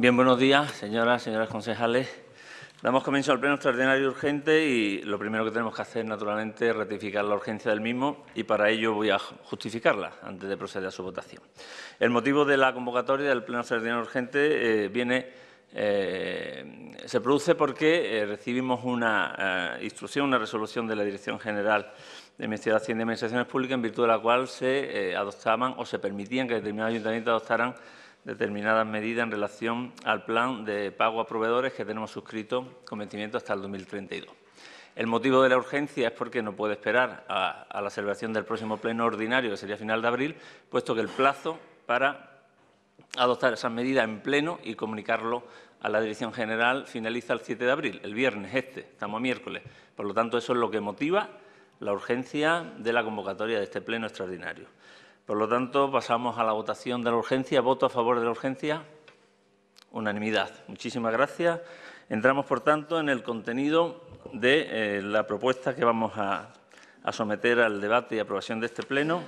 Bien, buenos días, señoras, señores concejales. Damos comienzo al pleno extraordinario y urgente y lo primero que tenemos que hacer, naturalmente, es ratificar la urgencia del mismo y para ello voy a justificarla antes de proceder a su votación. El motivo de la convocatoria del pleno extraordinario urgente eh, viene, eh, se produce porque eh, recibimos una instrucción, una resolución de la Dirección General de Administración y Administraciones Públicas en virtud de la cual se adoptaban o se permitían que determinados ayuntamientos adoptaran determinadas medidas en relación al plan de pago a proveedores que tenemos suscrito con vencimiento hasta el 2032. El motivo de la urgencia es porque no puede esperar a, a la celebración del próximo pleno ordinario, que sería final de abril, puesto que el plazo para adoptar esas medidas en pleno y comunicarlo a la Dirección General finaliza el 7 de abril, el viernes este, estamos a miércoles. Por lo tanto, eso es lo que motiva la urgencia de la convocatoria de este pleno extraordinario. Por lo tanto, pasamos a la votación de la urgencia. ¿Voto a favor de la urgencia? Unanimidad. Muchísimas gracias. Entramos, por tanto, en el contenido de eh, la propuesta que vamos a, someter al debate y aprobación de este Pleno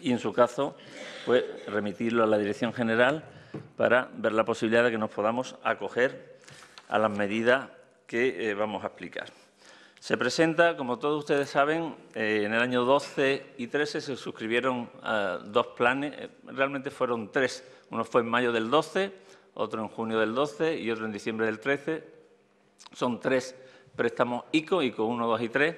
y, en su caso, pues, remitirlo a la Dirección General para ver la posibilidad de que nos podamos acoger a las medidas que eh, vamos a aplicar. Se presenta, como todos ustedes saben, eh, en el año 12 y 13 se suscribieron eh, dos planes, eh, realmente fueron tres. Uno fue en mayo del 12, otro en junio del 12 y otro en diciembre del 13. Son tres préstamos ICO, ICO 1, 2 y 3,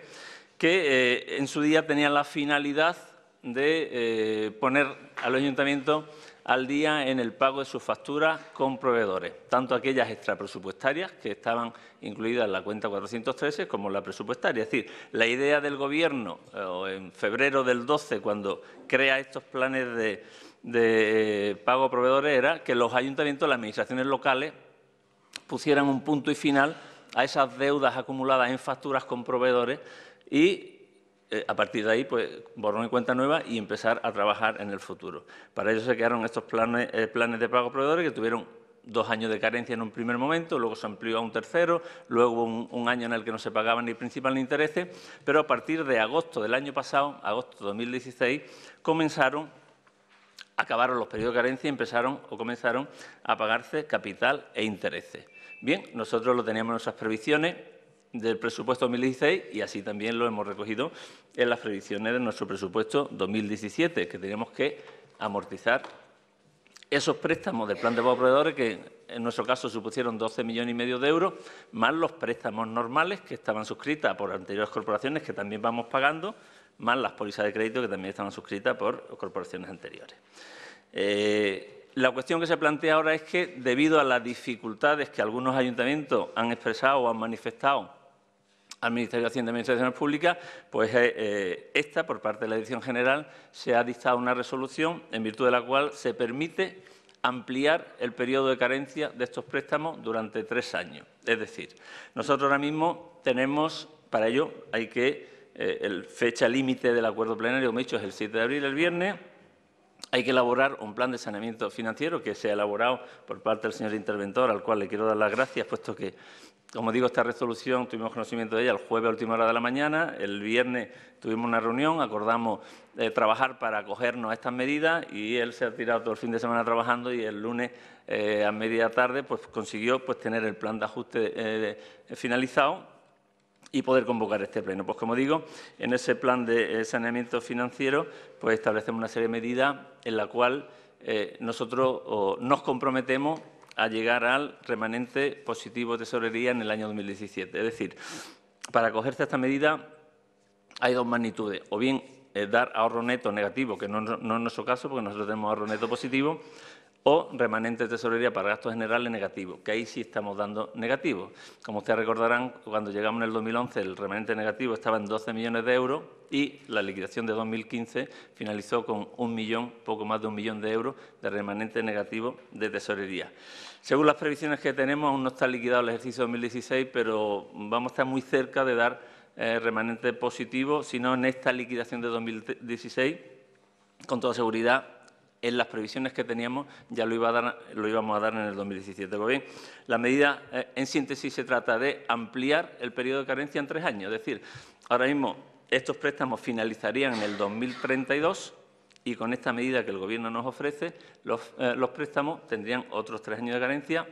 que en su día tenían la finalidad de poner al ayuntamiento al día en el pago de sus facturas con proveedores, tanto aquellas extrapresupuestarias que estaban incluidas en la cuenta 413 como la presupuestaria. Es decir, la idea del Gobierno eh, en febrero del 12, cuando crea estos planes de, eh, pago a proveedores, era que los ayuntamientos, las administraciones locales, pusieran un punto y final a esas deudas acumuladas en facturas con proveedores y eh, a partir de ahí, pues, borrón y cuenta nueva y empezar a trabajar en el futuro. Para ello se quedaron estos eh, planes, de pago proveedores que tuvieron dos años de carencia en un primer momento, luego se amplió a un tercero, luego un, un año en el que no se pagaban ni principal ni intereses, pero a partir de agosto del año pasado, agosto de 2016, comenzaron acabaron los periodos de carencia y empezaron o comenzaron a pagarse capital e intereses. Bien, nosotros lo teníamos en nuestras previsiones, del presupuesto 2016 y así también lo hemos recogido en las predicciones de nuestro presupuesto 2017, que tenemos que amortizar esos préstamos del plan de proveedores que en nuestro caso supusieron 12 millones y medio de euros, más los préstamos normales que estaban suscritas por anteriores corporaciones que también vamos pagando, más las pólizas de crédito que también estaban suscritas por corporaciones anteriores. Eh, la cuestión que se plantea ahora es que, debido a las dificultades que algunos ayuntamientos han expresado o han manifestado al Ministerio de Hacienda y Administraciones Públicas, pues eh, eh, esta, por parte de la Dirección General, se ha dictado una resolución en virtud de la cual se permite ampliar el periodo de carencia de estos préstamos durante tres años. Es decir, nosotros ahora mismo tenemos, para ello hay que, eh, el fecha límite del acuerdo plenario, como he dicho, es el 7 de abril, el viernes, hay que elaborar un plan de saneamiento financiero que se ha elaborado por parte del señor interventor, al cual le quiero dar las gracias, puesto que como digo, esta resolución tuvimos conocimiento de ella el jueves a última hora de la mañana, el viernes tuvimos una reunión, acordamos eh, trabajar para acogernos a estas medidas y él se ha tirado todo el fin de semana trabajando y el lunes eh, a media tarde pues, consiguió pues, tener el plan de ajuste eh, finalizado y poder convocar este pleno. Pues como digo, en ese plan de eh, saneamiento financiero pues establecemos una serie de medidas en la cual eh, nosotros nos comprometemos a llegar al remanente positivo de tesorería en el año 2017. Es decir, para acogerse a esta medida hay dos magnitudes, o bien eh, dar ahorro neto negativo, que no es nuestro caso porque nosotros tenemos ahorro neto positivo, o remanente de tesorería para gastos generales negativos, que ahí sí estamos dando negativo. Como ustedes recordarán, cuando llegamos en el 2011 el remanente negativo estaba en 12 millones de euros y la liquidación de 2015 finalizó con un millón, poco más de un millón de euros de remanente negativo de tesorería. Según las previsiones que tenemos, aún no está liquidado el ejercicio 2016, pero vamos a estar muy cerca de dar eh, remanente positivo, sino en esta liquidación de 2016, con toda seguridad en las previsiones que teníamos ya lo, iba a lo íbamos a dar en el 2017. Pues bien, la medida, eh, en síntesis, se trata de ampliar el periodo de carencia en tres años. Es decir, ahora mismo estos préstamos finalizarían en el 2032 y con esta medida que el Gobierno nos ofrece, eh, los, préstamos tendrían otros tres años de carencia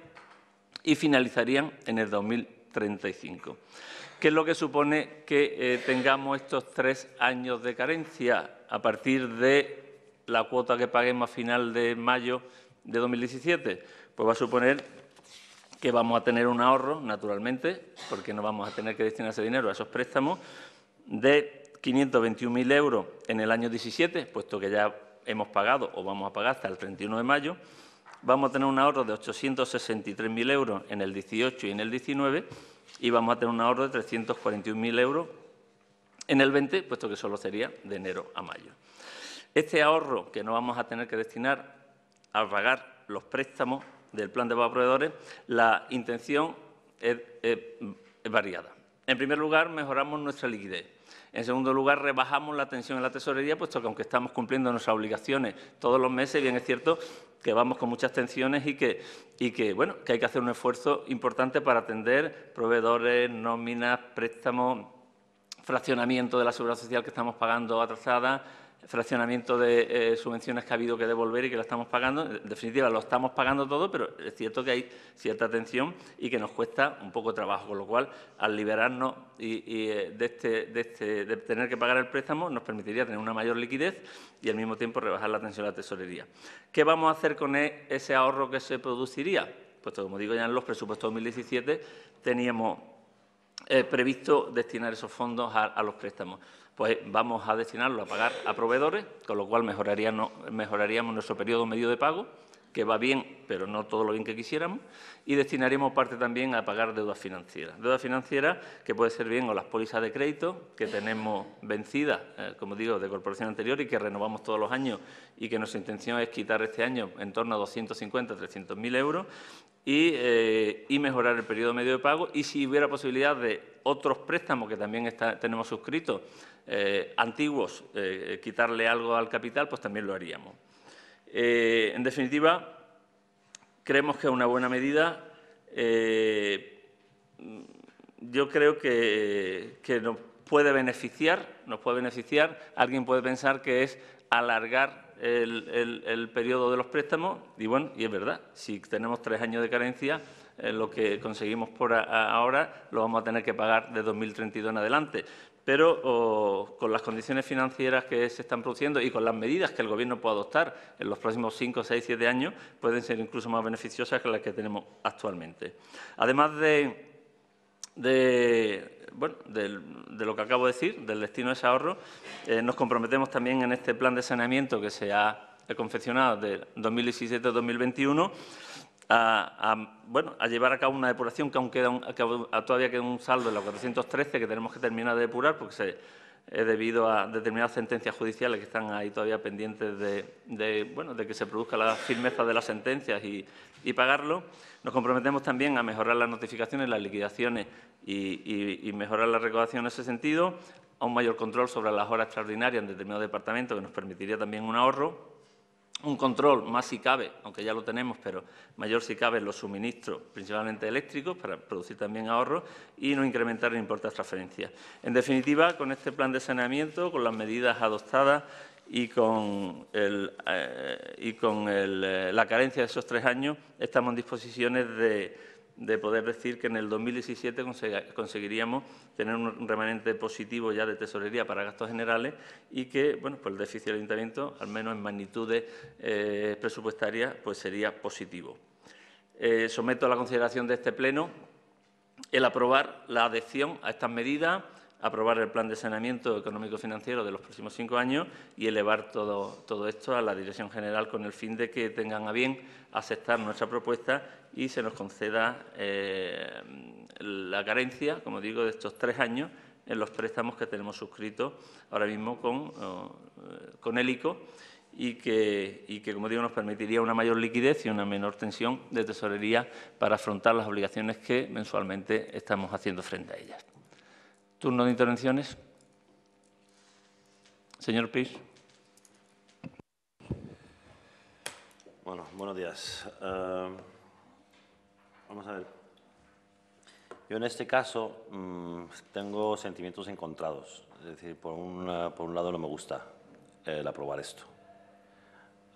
y finalizarían en el 2035. ¿Qué es lo que supone que eh, tengamos estos tres años de carencia? A partir de la cuota que paguemos a final de mayo de 2017? Pues va a suponer que vamos a tener un ahorro, naturalmente, porque no vamos a tener que destinar ese dinero a esos préstamos, de 521.000 euros en el año 17, puesto que ya hemos pagado o vamos a pagar hasta el 31 de mayo. Vamos a tener un ahorro de 863.000 euros en el 18 y en el 19 y vamos a tener un ahorro de 341.000 euros en el 20, puesto que solo sería de enero a mayo. Este ahorro que no vamos a tener que destinar a pagar los préstamos del plan de proveedores, la intención es, variada. En primer lugar, mejoramos nuestra liquidez. En segundo lugar, rebajamos la tensión en la tesorería, puesto que aunque estamos cumpliendo nuestras obligaciones todos los meses, bien es cierto que vamos con muchas tensiones y que, bueno, que hay que hacer un esfuerzo importante para atender proveedores, nóminas, préstamos, fraccionamiento de la seguridad social que estamos pagando atrasada, fraccionamiento de eh, subvenciones que ha habido que devolver y que lo estamos pagando. En definitiva, lo estamos pagando todo, pero es cierto que hay cierta tensión y que nos cuesta un poco de trabajo, con lo cual, al liberarnos y, eh, este, este, de, tener que pagar el préstamo, nos permitiría tener una mayor liquidez y al mismo tiempo rebajar la tensión de la tesorería. ¿Qué vamos a hacer con e, ese ahorro que se produciría? Pues, como digo, ya en los presupuestos 2017 teníamos eh, previsto destinar esos fondos a los préstamos pues vamos a destinarlo a pagar a proveedores, con lo cual mejoraríamos, mejoraríamos nuestro periodo medio de pago que va bien, pero no todo lo bien que quisiéramos, y destinaríamos parte también a pagar deudas financieras. Deudas financieras que puede ser bien o las pólizas de crédito que tenemos vencidas, eh, como digo, de corporación anterior y que renovamos todos los años y que nuestra intención es quitar este año en torno a 250, 300000 mil euros eh, y, mejorar el periodo medio de pago y si hubiera posibilidad de otros préstamos que también tenemos suscritos eh, antiguos, quitarle algo al capital, pues también lo haríamos. Eh, en definitiva, creemos que es una buena medida. Eh, yo creo que, nos puede beneficiar, nos puede beneficiar. Alguien puede pensar que es alargar el, periodo de los préstamos y bueno, y es verdad, si tenemos tres años de carencia, eh, lo que conseguimos por ahora lo vamos a tener que pagar de 2032 en adelante pero con las condiciones financieras que se están produciendo y con las medidas que el Gobierno puede adoptar en los próximos 5, 6, 7 años, pueden ser incluso más beneficiosas que las que tenemos actualmente. Además de, lo que acabo de decir, del destino de ese ahorro, eh, nos comprometemos también en este plan de saneamiento que se ha confeccionado de 2017-2021 a, llevar a cabo una depuración que, aún queda un, todavía queda un saldo en la 413 que tenemos que terminar de depurar porque se, eh, debido a determinadas sentencias judiciales que están ahí todavía pendientes de, que se produzca la firmeza de las sentencias y, pagarlo. Nos comprometemos también a mejorar las notificaciones, las liquidaciones y, y, mejorar la recaudación en ese sentido, a un mayor control sobre las horas extraordinarias en determinados departamentos que nos permitiría también un ahorro un control más si cabe, aunque ya lo tenemos, pero mayor si cabe en los suministros, principalmente eléctricos, para producir también ahorros y no incrementar el importe transferencias. En definitiva, con este plan de saneamiento, con las medidas adoptadas y con, eh, eh, la carencia de esos tres años, estamos en disposiciones de de poder decir que en el 2017 conseguiríamos tener un remanente positivo ya de tesorería para gastos generales y que, bueno, pues el déficit del ayuntamiento, al menos en magnitudes eh, presupuestarias, pues sería positivo. Eh, someto a la consideración de este Pleno el aprobar la adhesión a estas medidas aprobar el plan de saneamiento económico-financiero de los próximos cinco años y elevar todo, todo esto a la Dirección General con el fin de que tengan a bien aceptar nuestra propuesta y se nos conceda eh, la carencia, como digo, de estos tres años en los préstamos que tenemos suscritos ahora mismo con, eh, con y que, y que, como digo, nos permitiría una mayor liquidez y una menor tensión de tesorería para afrontar las obligaciones que mensualmente estamos haciendo frente a ellas. Turno de intervenciones. Señor Pris. Bueno, buenos días. Eh, vamos a ver. Yo en este caso mm, tengo sentimientos encontrados. Es decir, por, eh, por un lado no me gusta el aprobar esto.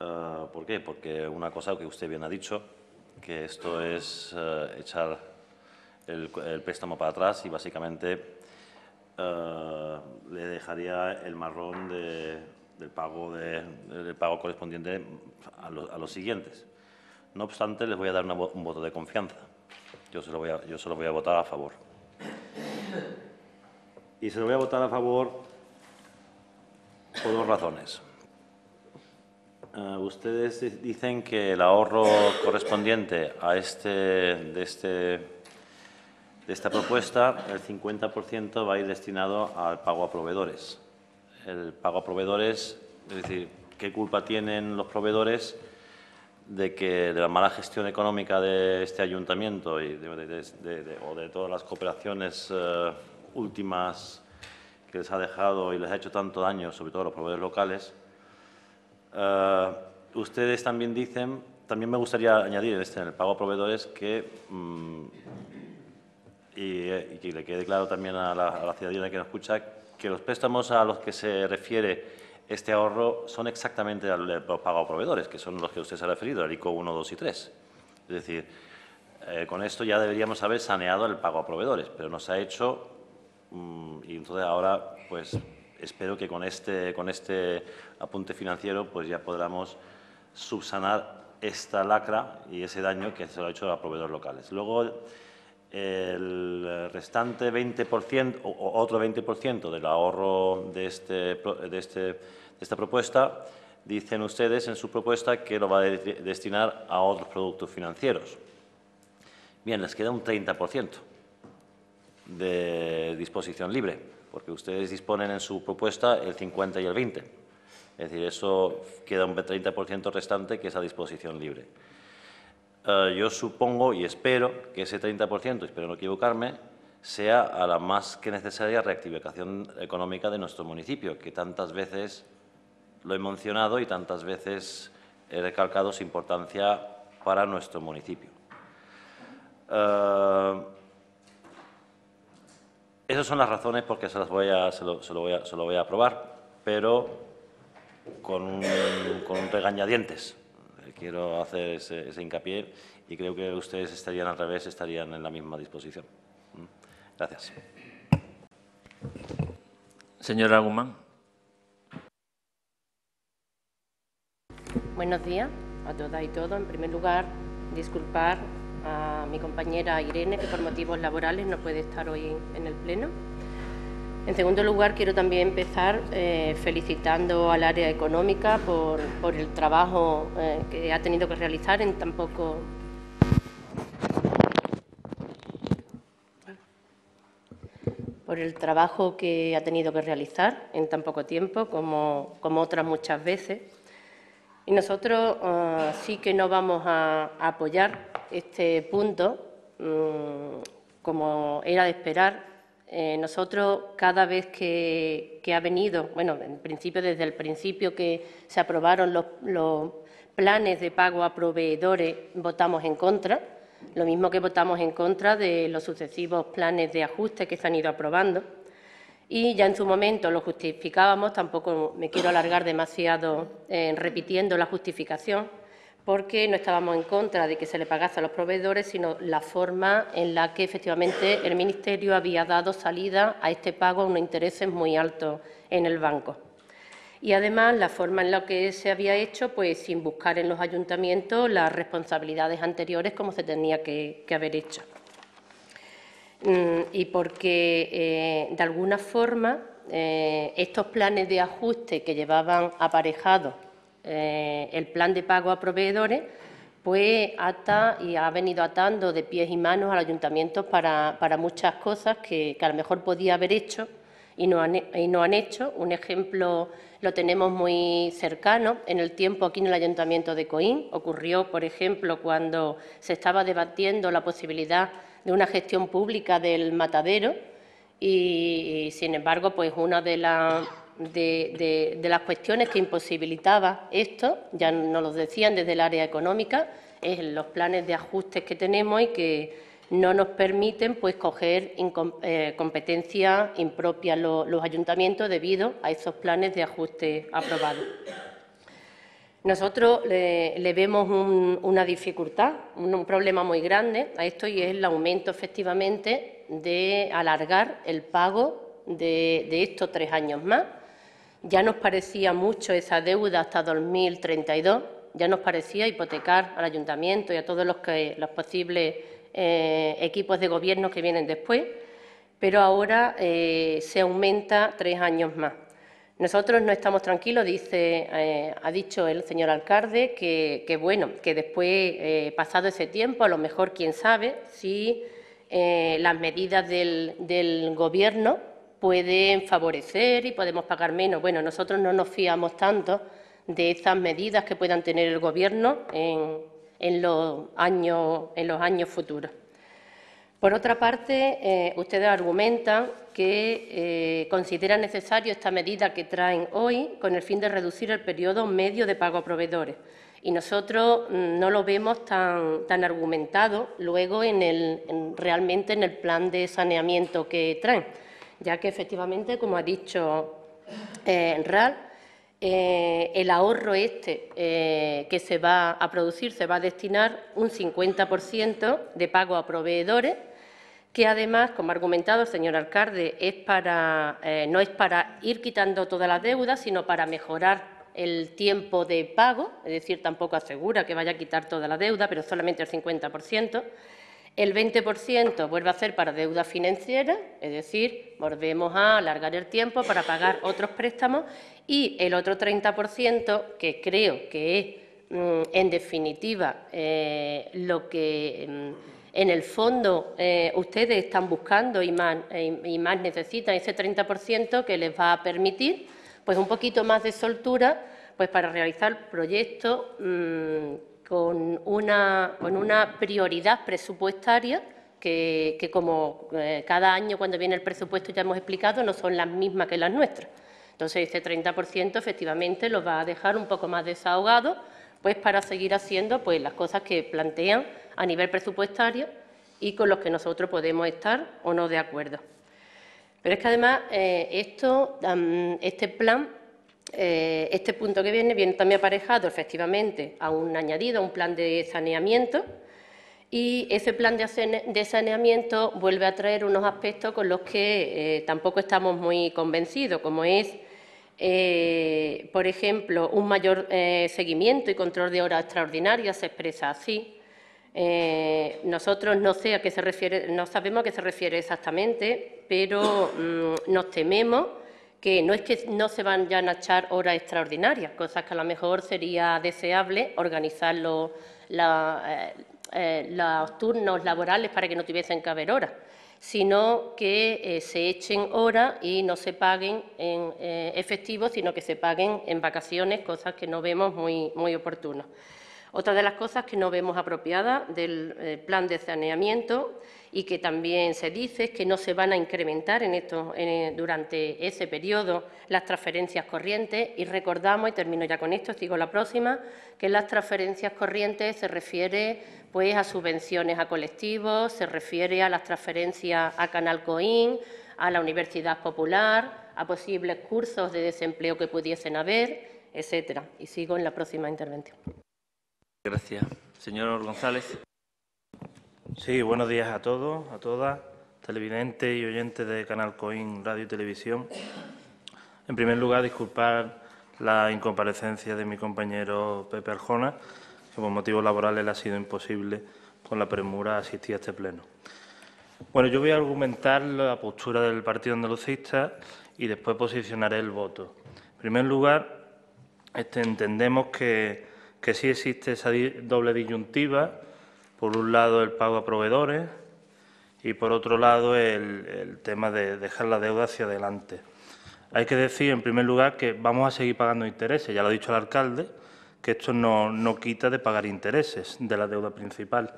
Eh, ¿Por qué? Porque una cosa que usted bien ha dicho, que esto es echar el, el préstamo para atrás y básicamente eh, le dejaría el marrón del, pago del pago correspondiente a, los siguientes. No obstante, les voy a dar un voto de confianza. Yo se, lo voy a, yo voy a votar a favor. Y se lo voy a votar a favor por dos razones. Eh, ustedes dicen que el ahorro correspondiente a este, de este de esta propuesta, el 50% va a ir destinado al pago a proveedores. El pago a proveedores, es decir, ¿qué culpa tienen los proveedores de que de la mala gestión económica de este ayuntamiento y de, o de todas las cooperaciones eh, últimas que les ha dejado y les ha hecho tanto daño, sobre todo a los proveedores locales, eh, ustedes también dicen, también me gustaría añadir en, este, en el pago a proveedores que mm, eh, y, que le quede claro también a la, a ciudadanía que nos escucha que los préstamos a los que se refiere este ahorro son exactamente eh, los pagos a proveedores, que son los que usted se ha referido, el ICO 1, 2 y 3. Es decir, eh, con esto ya deberíamos haber saneado el pago a proveedores, pero no se ha hecho mm, y entonces ahora pues espero que con este, con este apunte financiero pues ya podamos subsanar esta lacra y ese daño que se lo ha hecho a proveedores locales. Luego, el restante 20% o otro 20% del ahorro de, este, de, este, de, esta propuesta, dicen ustedes en su propuesta que lo va a destinar a otros productos financieros. Bien, les queda un 30% de disposición libre, porque ustedes disponen en su propuesta el 50 y el 20. Es decir, eso queda un 30% restante que es a disposición libre. Eh, yo supongo y espero que ese 30%, espero no equivocarme, sea a la más que necesaria reactivación económica de nuestro municipio, que tantas veces lo he mencionado y tantas veces he recalcado su importancia para nuestro municipio. Eh, esas son las razones porque se las voy a, se lo, voy a, se aprobar, pero con un, con un regañadientes quiero hacer ese, hincapié y creo que ustedes estarían al revés, estarían en la misma disposición. ¿Mm? Gracias. Señora Guzmán. Buenos días a todas y todos. En primer lugar, disculpar a mi compañera Irene, que por motivos laborales no puede estar hoy en el Pleno. En segundo lugar, quiero también empezar eh, felicitando al área económica por, el trabajo eh, que ha tenido que realizar en tan poco... por el trabajo que ha tenido que realizar en tan poco tiempo como, otras muchas veces. Y nosotros ah, sí que no vamos a, apoyar este punto, mm, como era de esperar, eh, nosotros, cada vez que, ha venido, bueno, en principio, desde el principio que se aprobaron los, planes de pago a proveedores, votamos en contra, lo mismo que votamos en contra de los sucesivos planes de ajuste que se han ido aprobando. Y ya en su momento lo justificábamos, tampoco me quiero alargar demasiado en repitiendo la justificación, porque no estábamos en contra de que se le pagase a los proveedores, sino la forma en la que efectivamente el Ministerio había dado salida a este pago a unos intereses muy altos en el banco. Y además la forma en la que se había hecho, pues sin buscar en los ayuntamientos las responsabilidades anteriores como se tenía que, haber hecho. Mm, y porque, eh, de alguna forma, eh, estos planes de ajuste que llevaban aparejados eh, el plan de pago a proveedores, pues ata y ha venido atando de pies y manos al ayuntamiento para, muchas cosas que, a lo mejor podía haber hecho y no, han, no han hecho. Un ejemplo lo tenemos muy cercano en el tiempo aquí en el ayuntamiento de Coín. Ocurrió, por ejemplo, cuando se estaba debatiendo la posibilidad de una gestión pública del matadero y sin embargo, pues una de las de, las cuestiones que imposibilitaba esto, ya nos lo decían desde el área económica, es los planes de ajustes que tenemos y que no nos permiten pues, coger eh, competencia competencias impropias los, ayuntamientos debido a esos planes de ajuste aprobados. Nosotros le, vemos una dificultad, un, problema muy grande a esto y es el aumento efectivamente de alargar el pago de estos tres años más ya nos parecía mucho esa deuda hasta 2032, ya nos parecía hipotecar al ayuntamiento y a todos los, que, los posibles eh, equipos de gobierno que vienen después, pero ahora eh, se aumenta tres años más. Nosotros no estamos tranquilos, dice, eh, ha dicho el señor alcalde, que, bueno, que después, pasado ese tiempo, a lo mejor, quién sabe, si las medidas del gobierno pueden favorecer y podemos pagar menos. Bueno, nosotros no nos fiamos tanto de estas medidas que puedan tener el Gobierno en, los, años, futuros. Por otra parte, eh, ustedes argumentan que eh, consideran necesario esta medida que traen hoy con el fin de reducir el periodo medio de pago a proveedores. Y nosotros mm, no lo vemos tan, argumentado luego realmente en el plan de saneamiento que traen ya que efectivamente, como ha dicho Enral, eh, RAL, eh, el ahorro este eh, que se va a producir se va a destinar un 50% de pago a proveedores, que además, como ha argumentado el señor alcalde, no es para ir quitando todas las deudas, sino para mejorar el tiempo de pago, es decir, tampoco asegura que vaya a quitar toda la deuda, pero solamente el 50%. El 20% vuelve a ser para deuda financiera, es decir, volvemos a alargar el tiempo para pagar otros préstamos y el otro 30%, que creo que es, mm, en definitiva, eh, lo que mm, en el fondo eh, ustedes están buscando y más, necesitan, ese 30% que les va a permitir pues un poquito más de soltura pues para realizar proyectos mm, con una, con una prioridad presupuestaria que, como eh, cada año cuando viene el presupuesto ya hemos explicado, no son las mismas que las nuestras. Entonces, este 30% efectivamente los va a dejar un poco más desahogado pues, para seguir haciendo pues, las cosas que plantean a nivel presupuestario y con los que nosotros podemos estar o no de acuerdo. Pero es que además eh, esto, este plan eh, este punto que viene viene también aparejado, efectivamente, a un añadido, a un plan de saneamiento, y ese plan de saneamiento vuelve a traer unos aspectos con los que eh, tampoco estamos muy convencidos, como es, eh, por ejemplo, un mayor seguimiento y control de horas extraordinarias, se expresa así. nosotros no sé a se no sabemos a qué se refiere exactamente, pero mm, nos tememos que no es que no se van a echar horas extraordinarias, cosas que a lo mejor sería deseable organizar eh, eh, los, turnos laborales para que no tuviesen que haber horas, sino que eh, se echen horas y no se paguen en efectivo, sino que se paguen en vacaciones, cosas que no vemos muy, muy oportunas. Otra de las cosas que no vemos apropiada del eh, plan de saneamiento y que también se dice es que no se van a incrementar eh, durante ese periodo las transferencias corrientes y recordamos, y termino ya con esto, sigo la próxima, que las transferencias corrientes se refiere pues, a subvenciones a colectivos, se refiere a las transferencias a Canal Coín, a la Universidad Popular, a posibles cursos de desempleo que pudiesen haber, etcétera. Y sigo en la próxima intervención. Gracias. Señor González. Sí, buenos días a todos, a todas, televidentes y oyentes de Canal Coin Radio y Televisión. En primer lugar, disculpar la incomparecencia de mi compañero Pepe Arjona, que por motivos laborales le ha sido imposible con la premura asistir a este pleno. Bueno, yo voy a argumentar la postura del Partido Andalucista y después posicionaré el voto. En primer lugar, este, entendemos que que sí existe esa doble disyuntiva, por un lado el pago a proveedores y por otro lado el, tema de dejar la deuda hacia adelante. Hay que decir, en primer lugar, que vamos a seguir pagando intereses. Ya lo ha dicho el alcalde, que esto no, quita de pagar intereses de la deuda principal.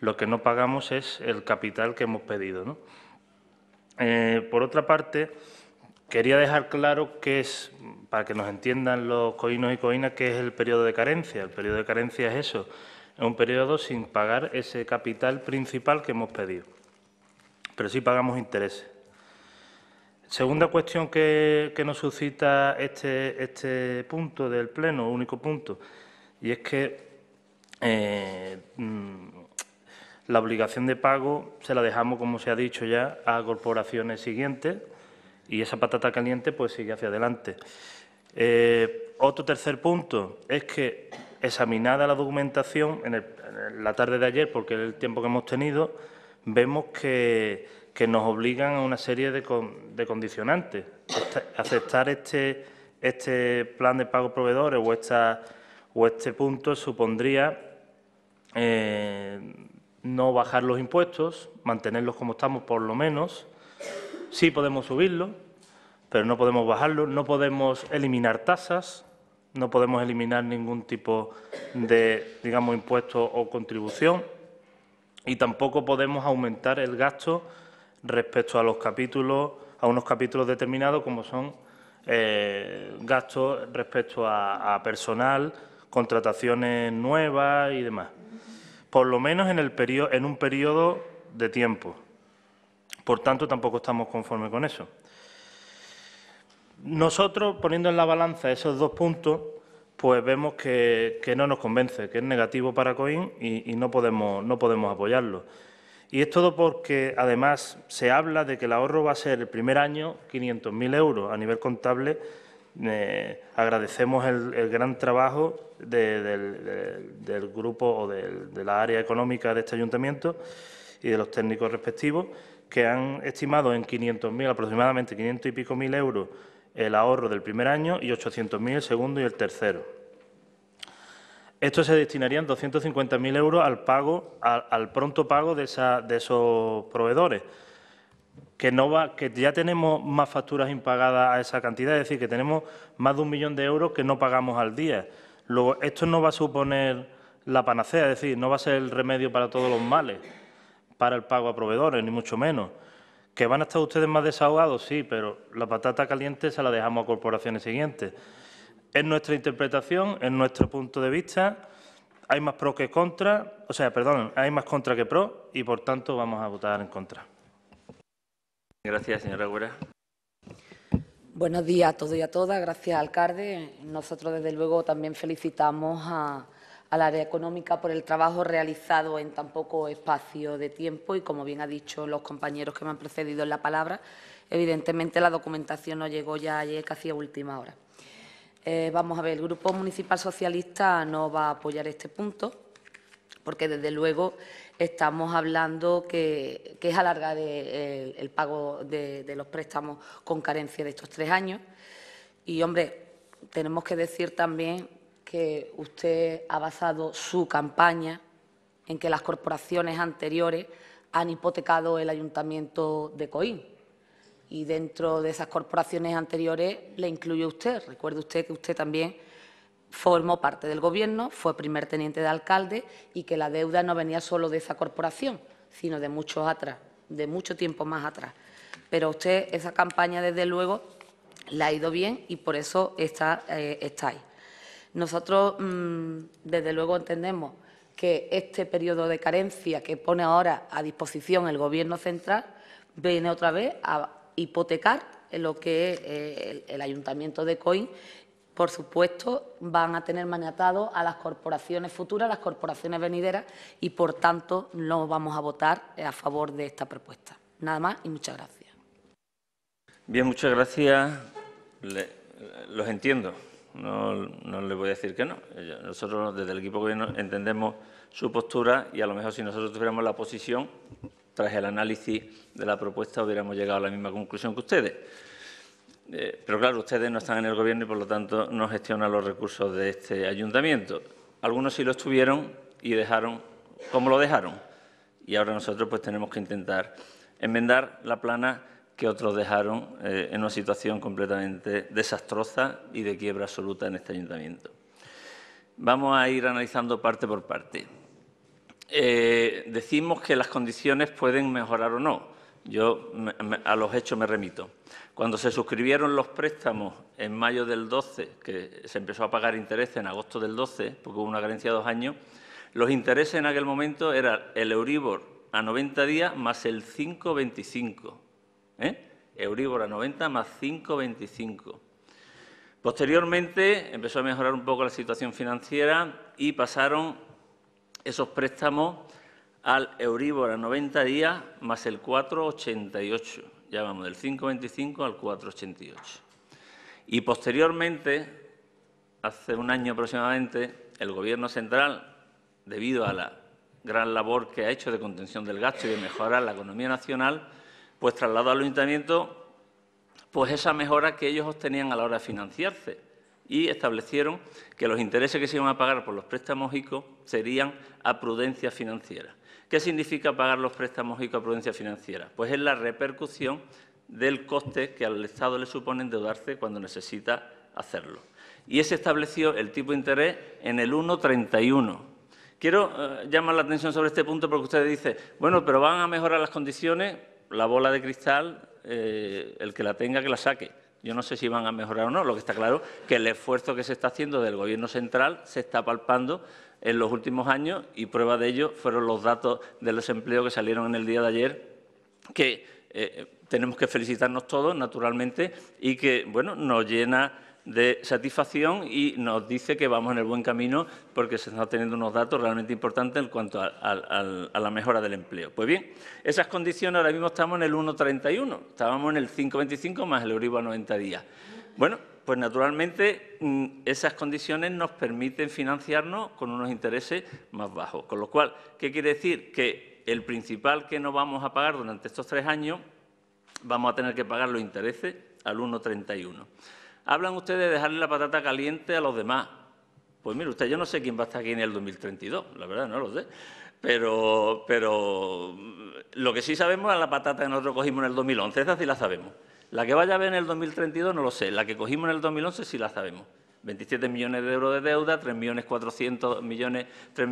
Lo que no pagamos es el capital que hemos pedido. Eh, por otra parte, Quería dejar claro que es, para que nos entiendan los coinos y coinas, que es el periodo de carencia. El periodo de carencia es eso, es un periodo sin pagar ese capital principal que hemos pedido, pero sí pagamos intereses. Segunda cuestión que, nos suscita este, este, punto del Pleno, único punto, y es que eh, mm, la obligación de pago se la dejamos, como se ha dicho ya, a corporaciones siguientes, y esa patata caliente pues sigue hacia adelante. Eh, otro tercer punto es que, examinada la documentación en, la tarde de ayer, porque es el tiempo que hemos tenido, vemos que, nos obligan a una serie de, condicionantes. aceptar este, este plan de pago proveedores o, o este punto supondría eh, no bajar los impuestos, mantenerlos como estamos por lo menos, Sí podemos subirlo, pero no podemos bajarlo, no podemos eliminar tasas, no podemos eliminar ningún tipo de, digamos, impuesto o contribución y tampoco podemos aumentar el gasto respecto a los capítulos, a unos capítulos determinados como son eh, gastos respecto a, personal, contrataciones nuevas y demás. Por lo menos en, el periodo, en un periodo de tiempo. Por tanto, tampoco estamos conformes con eso. Nosotros, poniendo en la balanza esos dos puntos, pues vemos que, no nos convence, que es negativo para COIN y, no, podemos, apoyarlo. Y es todo porque, además, se habla de que el ahorro va a ser el primer año 500.000 euros a nivel contable. Eh, agradecemos el, gran trabajo del, grupo o de la área económica de este ayuntamiento y de los técnicos respectivos, que han estimado en 500.000, aproximadamente 500 y pico mil euros, el ahorro del primer año y 800.000 el segundo y el tercero. Esto se destinarían 250.000 euros al, pago, al, pronto pago de, esos proveedores, que, no va, que ya tenemos más facturas impagadas a esa cantidad, es decir, que tenemos más de un millón de euros que no pagamos al día. Luego, esto no va a suponer la panacea, es decir, no va a ser el remedio para todos los males para el pago a proveedores, ni mucho menos. ¿Que van a estar ustedes más desahogados? Sí, pero la patata caliente se la dejamos a corporaciones siguientes. Es nuestra interpretación, es nuestro punto de vista. Hay más pro que contra, o sea, perdón, hay más contra que pro y, por tanto, vamos a votar en contra. Gracias, señora Agüera. Buenos días a todos y a todas. Gracias, alcalde. Nosotros, desde luego, también felicitamos a al área económica por el trabajo realizado en tan poco espacio de tiempo y, como bien han dicho los compañeros que me han precedido en la palabra, evidentemente la documentación no llegó ya ayer casi a última hora. Eh, vamos a ver, el Grupo Municipal Socialista no va a apoyar este punto porque, desde luego, estamos hablando que, que es alargar el, eh, el, pago de los préstamos con carencia de estos tres años. Y, hombre, tenemos que decir también que usted ha basado su campaña en que las corporaciones anteriores han hipotecado el ayuntamiento de Coín. Y dentro de esas corporaciones anteriores le incluye usted. Recuerde usted que usted también formó parte del Gobierno, fue primer teniente de alcalde y que la deuda no venía solo de esa corporación, sino de muchos atrás, de mucho tiempo más atrás. Pero usted esa campaña, desde luego, la ha ido bien y por eso está, eh, está ahí. Nosotros, mm, desde luego, entendemos que este periodo de carencia que pone ahora a disposición el Gobierno central viene otra vez a hipotecar lo que eh, el, Ayuntamiento de Coín por supuesto, van a tener maniatado a las corporaciones futuras, las corporaciones venideras, y por tanto no vamos a votar a favor de esta propuesta. Nada más y muchas gracias. Bien, muchas gracias. los entiendo no, no le voy a decir que no. Nosotros desde el equipo de gobierno entendemos su postura y a lo mejor si nosotros tuviéramos la posición, tras el análisis de la propuesta hubiéramos llegado a la misma conclusión que ustedes. Eh, pero claro, ustedes no están en el Gobierno y, por lo tanto, no gestionan los recursos de este ayuntamiento. Algunos sí lo estuvieron y dejaron como lo dejaron. Y ahora nosotros pues tenemos que intentar enmendar la plana que otros dejaron eh, en una situación completamente desastrosa y de quiebra absoluta en este ayuntamiento. Vamos a ir analizando parte por parte. Eh, decimos que las condiciones pueden mejorar o no. Yo a los hechos me remito. Cuando se suscribieron los préstamos en mayo del 12, que se empezó a pagar interés en agosto del 12, porque hubo una carencia de dos años, los intereses en aquel momento eran el Euribor a 90 días más el 5,25. ¿eh? 90 más 5,25. Posteriormente empezó a mejorar un poco la situación financiera y pasaron esos préstamos al Euríbora 90 días más el 4,88. Ya vamos del 5,25 al 4,88. Y posteriormente, hace un año aproximadamente, el Gobierno central, debido a la gran labor que ha hecho de contención del gasto y de mejorar la economía nacional, pues trasladado al ayuntamiento pues esa mejora que ellos obtenían a la hora de financiarse y establecieron que los intereses que se iban a pagar por los préstamos ICO serían a prudencia financiera. ¿Qué significa pagar los préstamos ICO a prudencia financiera? Pues es la repercusión del coste que al Estado le supone endeudarse cuando necesita hacerlo. Y se estableció el tipo de interés en el 1,31. Quiero eh, llamar la atención sobre este punto porque ustedes dicen, bueno, pero van a mejorar las condiciones la bola de cristal, eh, el que la tenga, que la saque. Yo no sé si van a mejorar o no, lo que está claro es que el esfuerzo que se está haciendo del Gobierno central se está palpando en los últimos años y prueba de ello fueron los datos del desempleo que salieron en el día de ayer, que eh, tenemos que felicitarnos todos, naturalmente, y que, bueno, nos llena de satisfacción y nos dice que vamos en el buen camino porque se están teniendo unos datos realmente importantes en cuanto a, la mejora del empleo. Pues bien, esas condiciones ahora mismo estamos en el 1,31, estábamos en el 5,25 más el Euribor 90 días. Bueno, pues naturalmente mm, esas condiciones nos permiten financiarnos con unos intereses más bajos. Con lo cual, ¿qué quiere decir? Que el principal que no vamos a pagar durante estos tres años, vamos a tener que pagar los intereses al 1,31. Hablan ustedes de dejarle la patata caliente a los demás. Pues mire usted, yo no sé quién va a estar aquí en el 2032, la verdad no lo sé. Pero, pero mm, lo que sí sabemos es la patata que nosotros cogimos en el 2011, esa sí la sabemos. La que vaya a ver en el 2032 no lo sé, la que cogimos en el 2011 sí la sabemos. 27 millones de euros de deuda, 3.400.000 millones 400 millones, 3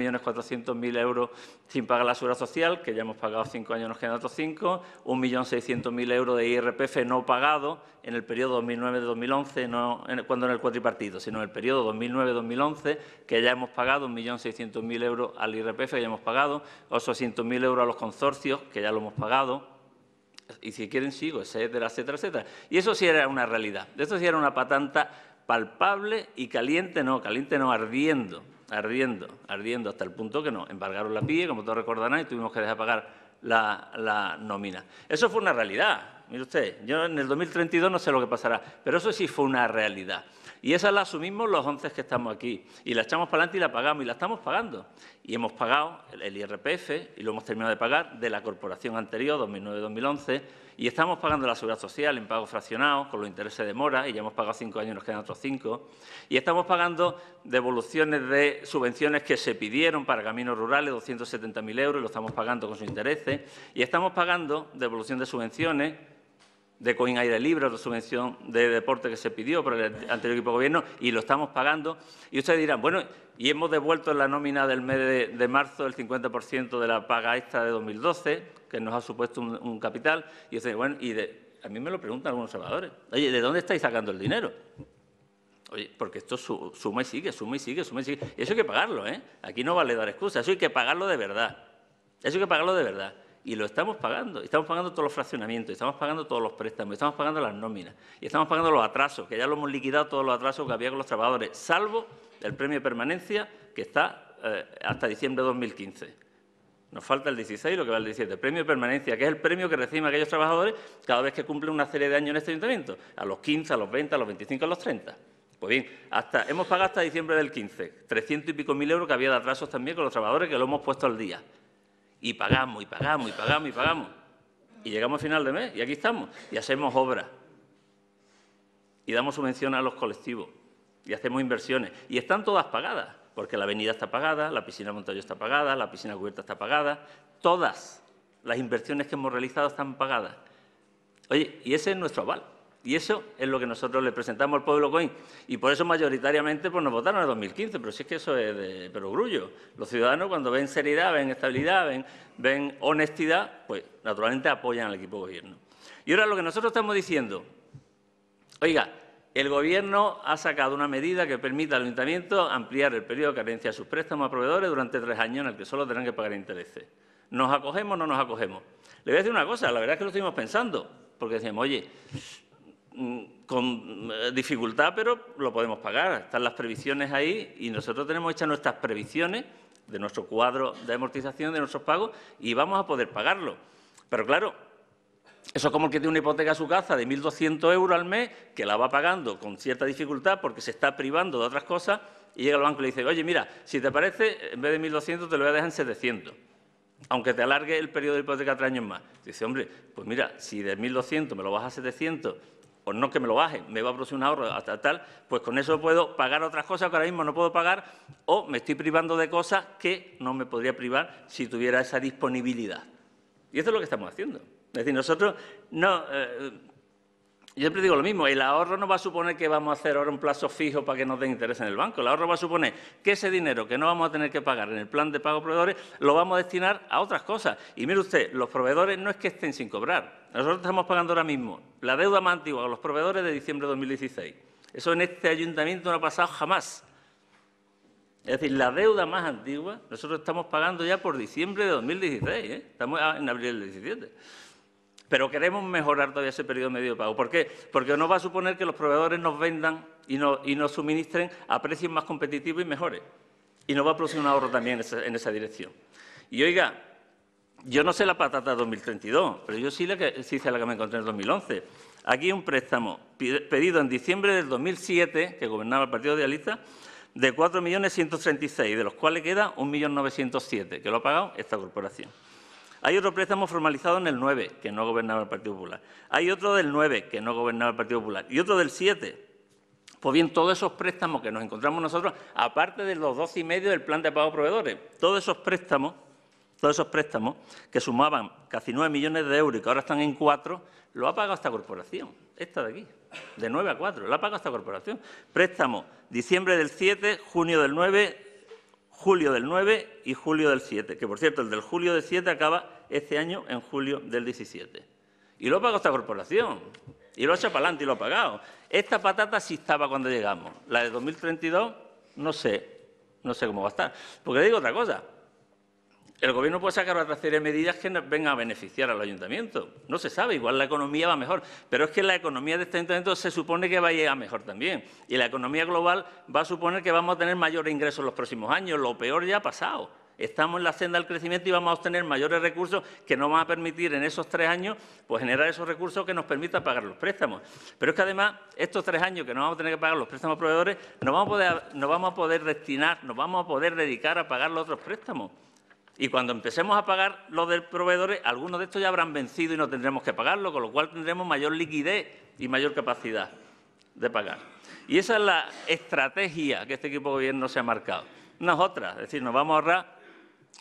millones euros sin pagar la seguridad social, que ya hemos pagado cinco años, nos quedan otros cinco, 1.600.000 euros de IRPF no pagado en el periodo 2009-2011, no cuando en el cuatripartido, sino en el periodo 2009-2011, que ya hemos pagado 1.600.000 euros al IRPF, que ya hemos pagado, 800.000 euros a los consorcios, que ya lo hemos pagado, y si quieren sigo, etcétera, etcétera, etcétera. Y eso sí era una realidad, eso sí era una patanta palpable y caliente no, caliente no, ardiendo, ardiendo, ardiendo, hasta el punto que no embargaron la PIE, como todos recordarán, y tuvimos que dejar pagar la, la nómina. Eso fue una realidad, mire usted, yo en el 2032 no sé lo que pasará, pero eso sí fue una realidad. Y esa la asumimos los 11 que estamos aquí. Y la echamos para adelante y la pagamos. Y la estamos pagando. Y hemos pagado el IRPF, y lo hemos terminado de pagar, de la corporación anterior, 2009-2011. Y estamos pagando la seguridad social en pago fraccionado, con los intereses de mora, y ya hemos pagado cinco años, nos quedan otros cinco. Y estamos pagando devoluciones de subvenciones que se pidieron para caminos rurales, 270.000 euros, y lo estamos pagando con sus intereses. Y estamos pagando devolución de subvenciones de Coin Aire Libre, otra subvención de deporte que se pidió por el anterior equipo de gobierno y lo estamos pagando. Y ustedes dirán, bueno, y hemos devuelto en la nómina del mes de, marzo el 50% de la paga esta de 2012, que nos ha supuesto un, capital. Y, ustedes, bueno, y a mí me lo preguntan algunos observadores, oye, ¿de dónde estáis sacando el dinero? Oye, porque esto suma y sigue, suma y sigue, suma y sigue. Y eso hay que pagarlo, ¿eh? Aquí no vale dar excusas, eso hay que pagarlo de verdad. Eso hay que pagarlo de verdad. Y lo estamos pagando. Estamos pagando todos los fraccionamientos, estamos pagando todos los préstamos, estamos pagando las nóminas y estamos pagando los atrasos, que ya lo hemos liquidado todos los atrasos que había con los trabajadores, salvo el premio de permanencia que está eh, hasta diciembre de 2015. Nos falta el 16 lo que va el 17. El premio de permanencia, que es el premio que reciben aquellos trabajadores cada vez que cumplen una serie de años en este ayuntamiento, a los 15, a los 20, a los 25, a los 30. Pues bien, hasta, hemos pagado hasta diciembre del 15, 300 y pico mil euros que había de atrasos también con los trabajadores que lo hemos puesto al día y pagamos, y pagamos, y pagamos, y pagamos. Y llegamos a final de mes y aquí estamos. Y hacemos obras. Y damos subvención a los colectivos. Y hacemos inversiones. Y están todas pagadas. Porque la avenida está pagada, la piscina Montaño está pagada, la piscina cubierta está pagada. Todas las inversiones que hemos realizado están pagadas. Oye, y ese es nuestro aval. Y eso es lo que nosotros le presentamos al pueblo Coin. Y por eso mayoritariamente pues, nos votaron en 2015, pero si es que eso es de perogrullo. Los ciudadanos cuando ven seriedad, ven estabilidad, ven, ven honestidad, pues naturalmente apoyan al equipo de gobierno. Y ahora lo que nosotros estamos diciendo, oiga, el Gobierno ha sacado una medida que permita al Ayuntamiento ampliar el periodo de carencia de sus préstamos a proveedores durante tres años en el que solo tendrán que pagar intereses. ¿Nos acogemos o no nos acogemos? Le voy a decir una cosa, la verdad es que lo estuvimos pensando, porque decíamos, oye, Mm, con eh, dificultad, pero lo podemos pagar. Están las previsiones ahí y nosotros tenemos hechas nuestras previsiones de nuestro cuadro de amortización, de nuestros pagos, y vamos a poder pagarlo. Pero claro, eso es como el que tiene una hipoteca a su casa de 1.200 euros al mes, que la va pagando con cierta dificultad porque se está privando de otras cosas, y llega al banco y le dice, oye, mira, si te parece, en vez de 1.200 te lo voy a dejar en 700 aunque te alargue el periodo de hipoteca tres años más. Dice, hombre, pues mira, si de 1.200 me lo vas a 700 o no que me lo baje, me va a producir un ahorro hasta tal, pues con eso puedo pagar otras cosas que ahora mismo no puedo pagar o me estoy privando de cosas que no me podría privar si tuviera esa disponibilidad. Y eso es lo que estamos haciendo. Es decir, nosotros no... Eh, yo siempre digo lo mismo, el ahorro no va a suponer que vamos a hacer ahora un plazo fijo para que nos den interés en el banco. El ahorro va a suponer que ese dinero que no vamos a tener que pagar en el plan de pago proveedores lo vamos a destinar a otras cosas. Y mire usted, los proveedores no es que estén sin cobrar, nosotros estamos pagando ahora mismo la deuda más antigua a los proveedores de diciembre de 2016. Eso en este ayuntamiento no ha pasado jamás. Es decir, la deuda más antigua nosotros estamos pagando ya por diciembre de 2016. ¿eh? Estamos en abril del 2017. Pero queremos mejorar todavía ese periodo medio de pago. ¿Por qué? Porque no va a suponer que los proveedores nos vendan y, nos suministren a precios más competitivos y mejores. Y nos va a producir un ahorro también en esa dirección. Y oiga, yo no sé la patata 2032, pero yo sí, la sé la que me encontré en 2011. Aquí hay un préstamo pedido en diciembre del 2007, que gobernaba el Partido de Socialista, de 4.136.000, de los cuales queda 1.907.000, que lo ha pagado esta corporación. Hay otro préstamo formalizado en el 9, que no gobernaba el Partido Popular. Hay otro del 9, que no gobernaba el Partido Popular. Y otro del 7. Pues bien, todos esos préstamos que nos encontramos nosotros, aparte de los 12,5 del plan de pago proveedores, todos esos préstamos todos esos préstamos que sumaban casi 9 millones de euros y que ahora están en 4, lo ha pagado esta corporación, esta de aquí, de 9 a 4, lo ha pagado esta corporación. Préstamo diciembre del 7, junio del 9, julio del 9 y julio del 7, que por cierto el del julio del 7 acaba este año en julio del 17. Y lo ha pagado esta corporación, y lo ha hecho para adelante y lo ha pagado. Esta patata sí estaba cuando llegamos, la de 2032 no sé, no sé cómo va a estar. Porque le digo otra cosa, el Gobierno puede sacar otra serie de medidas que vengan a beneficiar al ayuntamiento. No se sabe, igual la economía va mejor, pero es que la economía de este ayuntamiento se supone que va a llegar mejor también. Y la economía global va a suponer que vamos a tener mayores ingresos en los próximos años, lo peor ya ha pasado. Estamos en la senda del crecimiento y vamos a obtener mayores recursos que nos van a permitir en esos tres años pues, generar esos recursos que nos permitan pagar los préstamos. Pero es que además, estos tres años que nos vamos a tener que pagar los préstamos proveedores, no vamos a poder, nos vamos a poder destinar, nos vamos a poder dedicar a pagar los otros préstamos. Y cuando empecemos a pagar los de proveedores, algunos de estos ya habrán vencido y no tendremos que pagarlo, con lo cual tendremos mayor liquidez y mayor capacidad de pagar. Y esa es la estrategia que este equipo de gobierno se ha marcado. No es es decir, nos vamos a ahorrar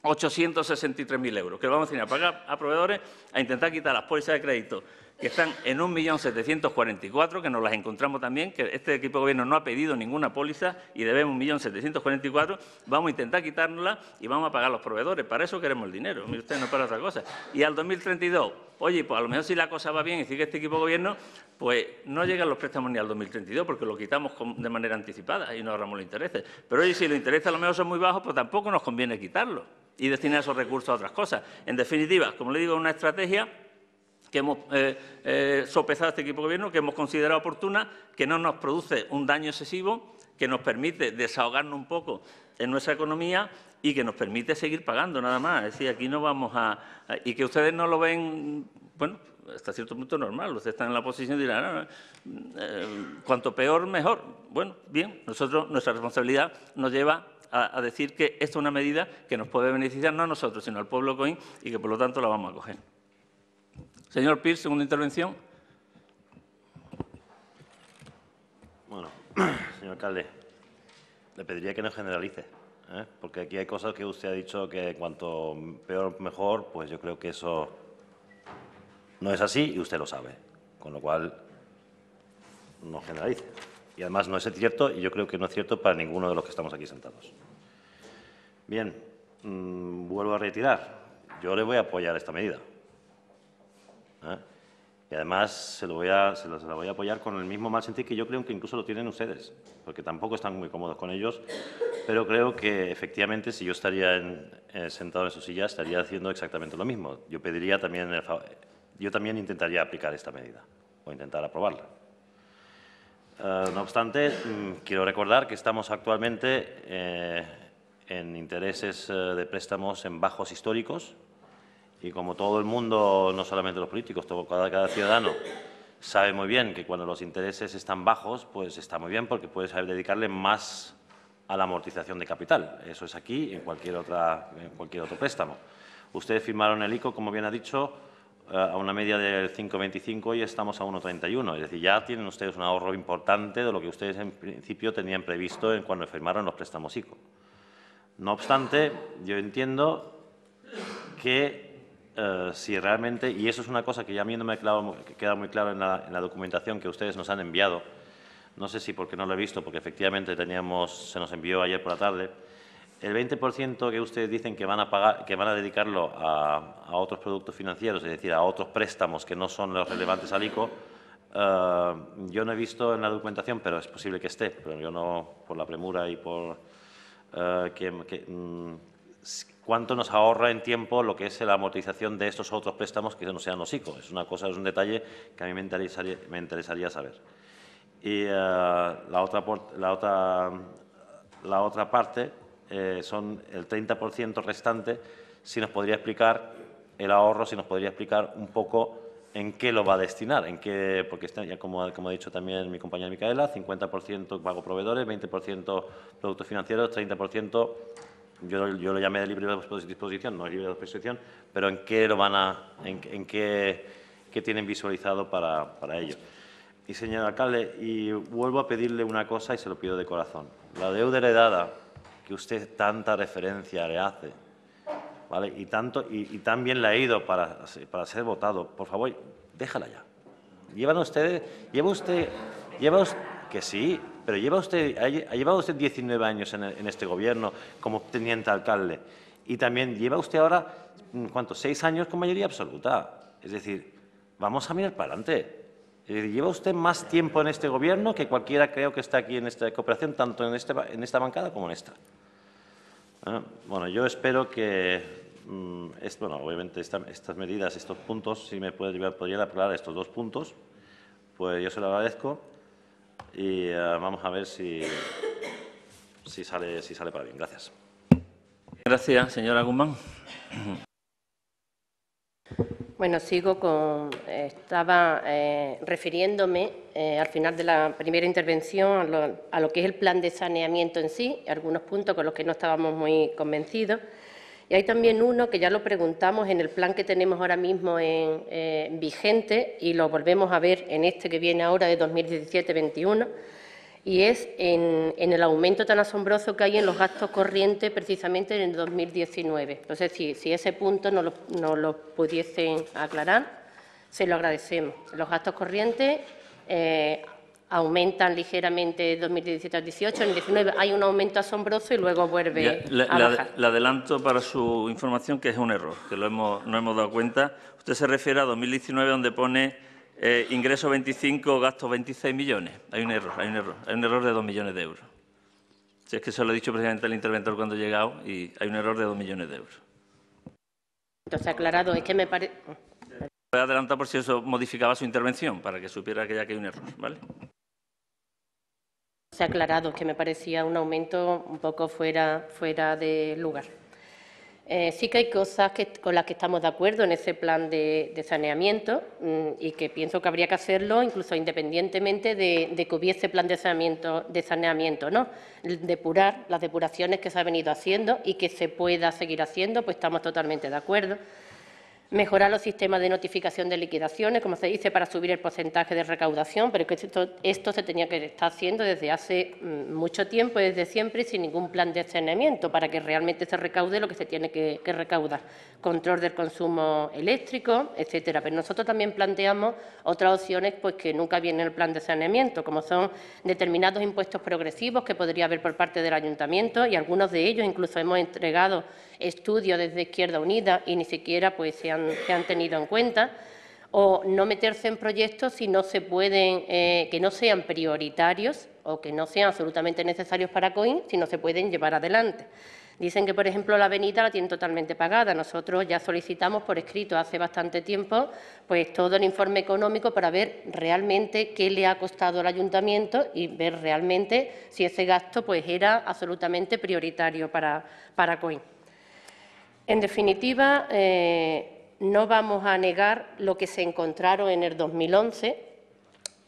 863.000 euros, que vamos a, ir a pagar a proveedores, a intentar quitar las pólizas de crédito que están en 1.744.000, que nos las encontramos también, que este equipo de gobierno no ha pedido ninguna póliza y debemos 1.744.000, vamos a intentar quitárnosla y vamos a pagar a los proveedores. Para eso queremos el dinero, mire usted, no para otra cosa. Y al 2032, oye, pues a lo mejor si la cosa va bien y sigue este equipo de gobierno, pues no llegan los préstamos ni al 2032 porque lo quitamos de manera anticipada y no ahorramos los intereses. Pero oye, si los intereses a lo mejor son muy bajos, pues tampoco nos conviene quitarlos y destinar esos recursos a otras cosas. En definitiva, como le digo, una estrategia que hemos eh, eh, sopesado este equipo de gobierno, que hemos considerado oportuna, que no nos produce un daño excesivo, que nos permite desahogarnos un poco en nuestra economía y que nos permite seguir pagando nada más. Es decir, aquí no vamos a... Y que ustedes no lo ven, bueno, hasta cierto punto normal. Ustedes están en la posición de dirán, ah, eh, cuanto peor, mejor. Bueno, bien, nosotros, nuestra responsabilidad nos lleva a, decir que esta es una medida que nos puede beneficiar no a nosotros, sino al pueblo COIN y que, por lo tanto, la vamos a coger. Señor Pir, segunda intervención. Bueno, señor alcalde, le pediría que no generalice, ¿eh? porque aquí hay cosas que usted ha dicho que cuanto peor, mejor, pues yo creo que eso no es así y usted lo sabe, con lo cual no generalice. Y además no es cierto y yo creo que no es cierto para ninguno de los que estamos aquí sentados. Bien, mm, vuelvo a retirar. Yo le voy a apoyar esta medida. ¿eh? Y además se lo, voy a, se voy a apoyar con el mismo mal sentido que yo creo que incluso lo tienen ustedes, porque tampoco están muy cómodos con ellos, pero creo que efectivamente si yo estaría eh, sentado en su silla estaría haciendo exactamente lo mismo. Yo pediría también, yo también intentaría aplicar esta medida o intentar aprobarla. Eh, no obstante, mm, quiero recordar que estamos actualmente en intereses de préstamos en bajos históricos, y como todo el mundo, no solamente los políticos, todo, cada, ciudadano sabe muy bien que cuando los intereses están bajos, pues está muy bien porque puedes dedicarle más a la amortización de capital. Eso es aquí en cualquier, otra, en cualquier otro préstamo. Ustedes firmaron el ICO, como bien ha dicho, eh, a una media del 5,25 y estamos a 1,31. Es decir, ya tienen ustedes un ahorro importante de lo que ustedes en principio tenían previsto en cuando firmaron los préstamos ICO. No obstante, yo entiendo que eh, si realmente, y eso es una cosa que ya a mí no me ha queda muy claro en la, documentación que ustedes nos han enviado, no sé si porque no lo he visto, porque efectivamente teníamos, se nos envió ayer por la tarde, el 20% que ustedes dicen que van a pagar, que van a dedicarlo a, otros productos financieros, es decir, a otros préstamos que no son los relevantes al ICO, eh, yo no he visto en la documentación, pero es posible que esté, pero yo no, por la premura y por eh, que, mm, cuánto nos ahorra en tiempo lo que es la amortización de estos otros préstamos que no sean los ICO. Es una cosa, es un detalle que a mí me interesaría, me interesaría saber. Y eh, la, otra, la, otra, la otra parte eh, son el 30% restante, si nos podría explicar el ahorro, si nos podría explicar un poco en qué lo va a destinar, en qué, porque este, ya como, como ha dicho también mi compañera Micaela, 50% pago proveedores, 20% productos financieros, 30% yo, lo llamé de libre disposición, no es libre disposición, pero en qué lo van a, en, en qué, tienen visualizado para, para ello. Y señor alcalde, y vuelvo a pedirle una cosa y se lo pido de corazón. La deuda heredada que usted tanta referencia le hace, ¿vale? Y tanto y, tan bien la ha ido para, ser votado, por favor, déjala ya. Llevan ustedes, lleva usted, lleva usted, que sí, pero lleva usted, ha llevado usted 19 años en, este gobierno como teniente alcalde y también lleva usted ahora, mm, ¿cuánto?, Seis años con mayoría absoluta. Es decir, vamos a mirar para adelante. Lleva usted más tiempo en este gobierno que cualquiera creo que está aquí en esta cooperación, tanto en, este esta bancada como en esta. Ah, bueno, yo espero que, mm, bueno, obviamente estas medidas, estos puntos, si me puede ayudar, podrían aclarar estos dos puntos, pues yo se lo agradezco y eh, vamos a ver si, si, sale, si sale para bien. Gracias. Gracias, señora Guzmán. Bueno, sigo con. estaba eh, refiriéndome eh, al final de la primera intervención a lo, a lo que es el plan de saneamiento en sí, algunos puntos con los que no estábamos muy convencidos. Y hay también uno que ya lo preguntamos en el plan que tenemos ahora mismo en, eh, vigente y lo volvemos a ver en este que viene ahora de 2017-21, y es en, el aumento tan asombroso que hay en los gastos corrientes precisamente en el 2019. Entonces, si, ese punto no lo pudiesen aclarar, se lo agradecemos. Los gastos corrientes eh, aumentan ligeramente 2017 a 18, en 2019 hay un aumento asombroso y luego vuelve le, a bajar. Le, adelanto para su información que es un error, que lo no hemos dado cuenta. Usted se refiere a 2019 donde pone eh, ingreso 25, gasto 26 millones. Hay un error, hay un error, hay un error de 2 millones de euros. Si es que eso lo ha dicho precisamente el interventor cuando he llegado y hay un error de 2 millones de euros. Entonces, aclarado, es que me parece... Voy a adelantar por si eso modificaba su intervención, para que supiera que ya que hay un error, ¿vale? se ha aclarado, que me parecía un aumento un poco fuera, fuera de lugar. Eh, sí que hay cosas con las que estamos de acuerdo en ese plan de, saneamiento mm, y que pienso que habría que hacerlo incluso independientemente de, que hubiese plan de saneamiento, de saneamiento, Depurar las depuraciones que se ha venido haciendo y que se pueda seguir haciendo, pues estamos totalmente de acuerdo mejorar los sistemas de notificación de liquidaciones, como se dice, para subir el porcentaje de recaudación, pero que esto, se tenía que estar haciendo desde hace mm, mucho tiempo, desde siempre, sin ningún plan de saneamiento, para que realmente se recaude lo que se tiene que, recaudar. Control del consumo eléctrico, etcétera. Pero nosotros también planteamos otras opciones pues, que nunca vienen en el plan de saneamiento, como son determinados impuestos progresivos que podría haber por parte del ayuntamiento y algunos de ellos incluso hemos entregado estudio desde Izquierda Unida y ni siquiera pues, se, han, tenido en cuenta, o no meterse en proyectos si no se pueden, eh, que no sean prioritarios o que no sean absolutamente necesarios para COIN, si no se pueden llevar adelante. Dicen que, por ejemplo, la avenida la tienen totalmente pagada. Nosotros ya solicitamos por escrito hace bastante tiempo pues, todo el informe económico para ver realmente qué le ha costado al ayuntamiento y ver realmente si ese gasto pues, era absolutamente prioritario para, para COIN. En definitiva, eh, no vamos a negar lo que se encontraron en el 2011,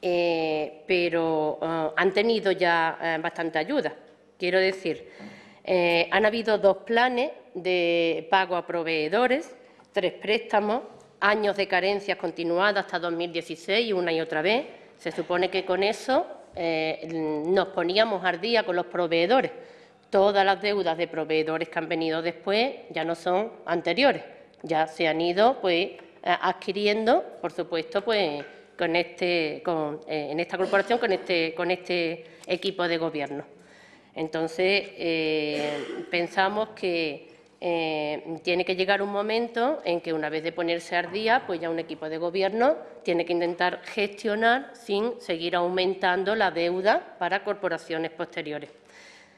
eh, pero eh, han tenido ya bastante ayuda. Quiero decir, han habido dos planes de pago a proveedores, tres préstamos, años de carencias continuadas hasta 2016, una y otra vez. Se supone que con eso nos poníamos al día con los proveedores todas las deudas de proveedores que han venido después ya no son anteriores, ya se han ido pues, adquiriendo, por supuesto, pues, con este, con, eh, en esta corporación, con este, con este equipo de gobierno. Entonces, eh, pensamos que eh, tiene que llegar un momento en que, una vez de ponerse al día, pues ya un equipo de gobierno tiene que intentar gestionar sin seguir aumentando la deuda para corporaciones posteriores.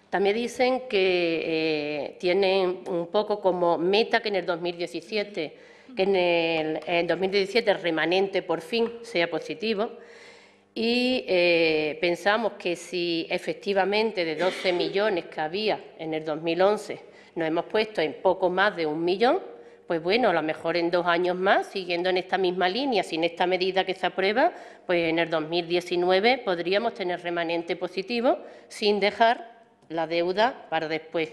También dicen que eh, tienen un poco como meta que en el 2017, en el 2017 remanente por fin sea positivo. Y eh, pensamos que si efectivamente de 12 millones que había en el 2011 nos hemos puesto en poco más de un millón, pues bueno, a lo mejor en dos años más, siguiendo en esta misma línea, sin esta medida que se aprueba, pues en el 2019 podríamos tener remanente positivo sin dejar la deuda para después.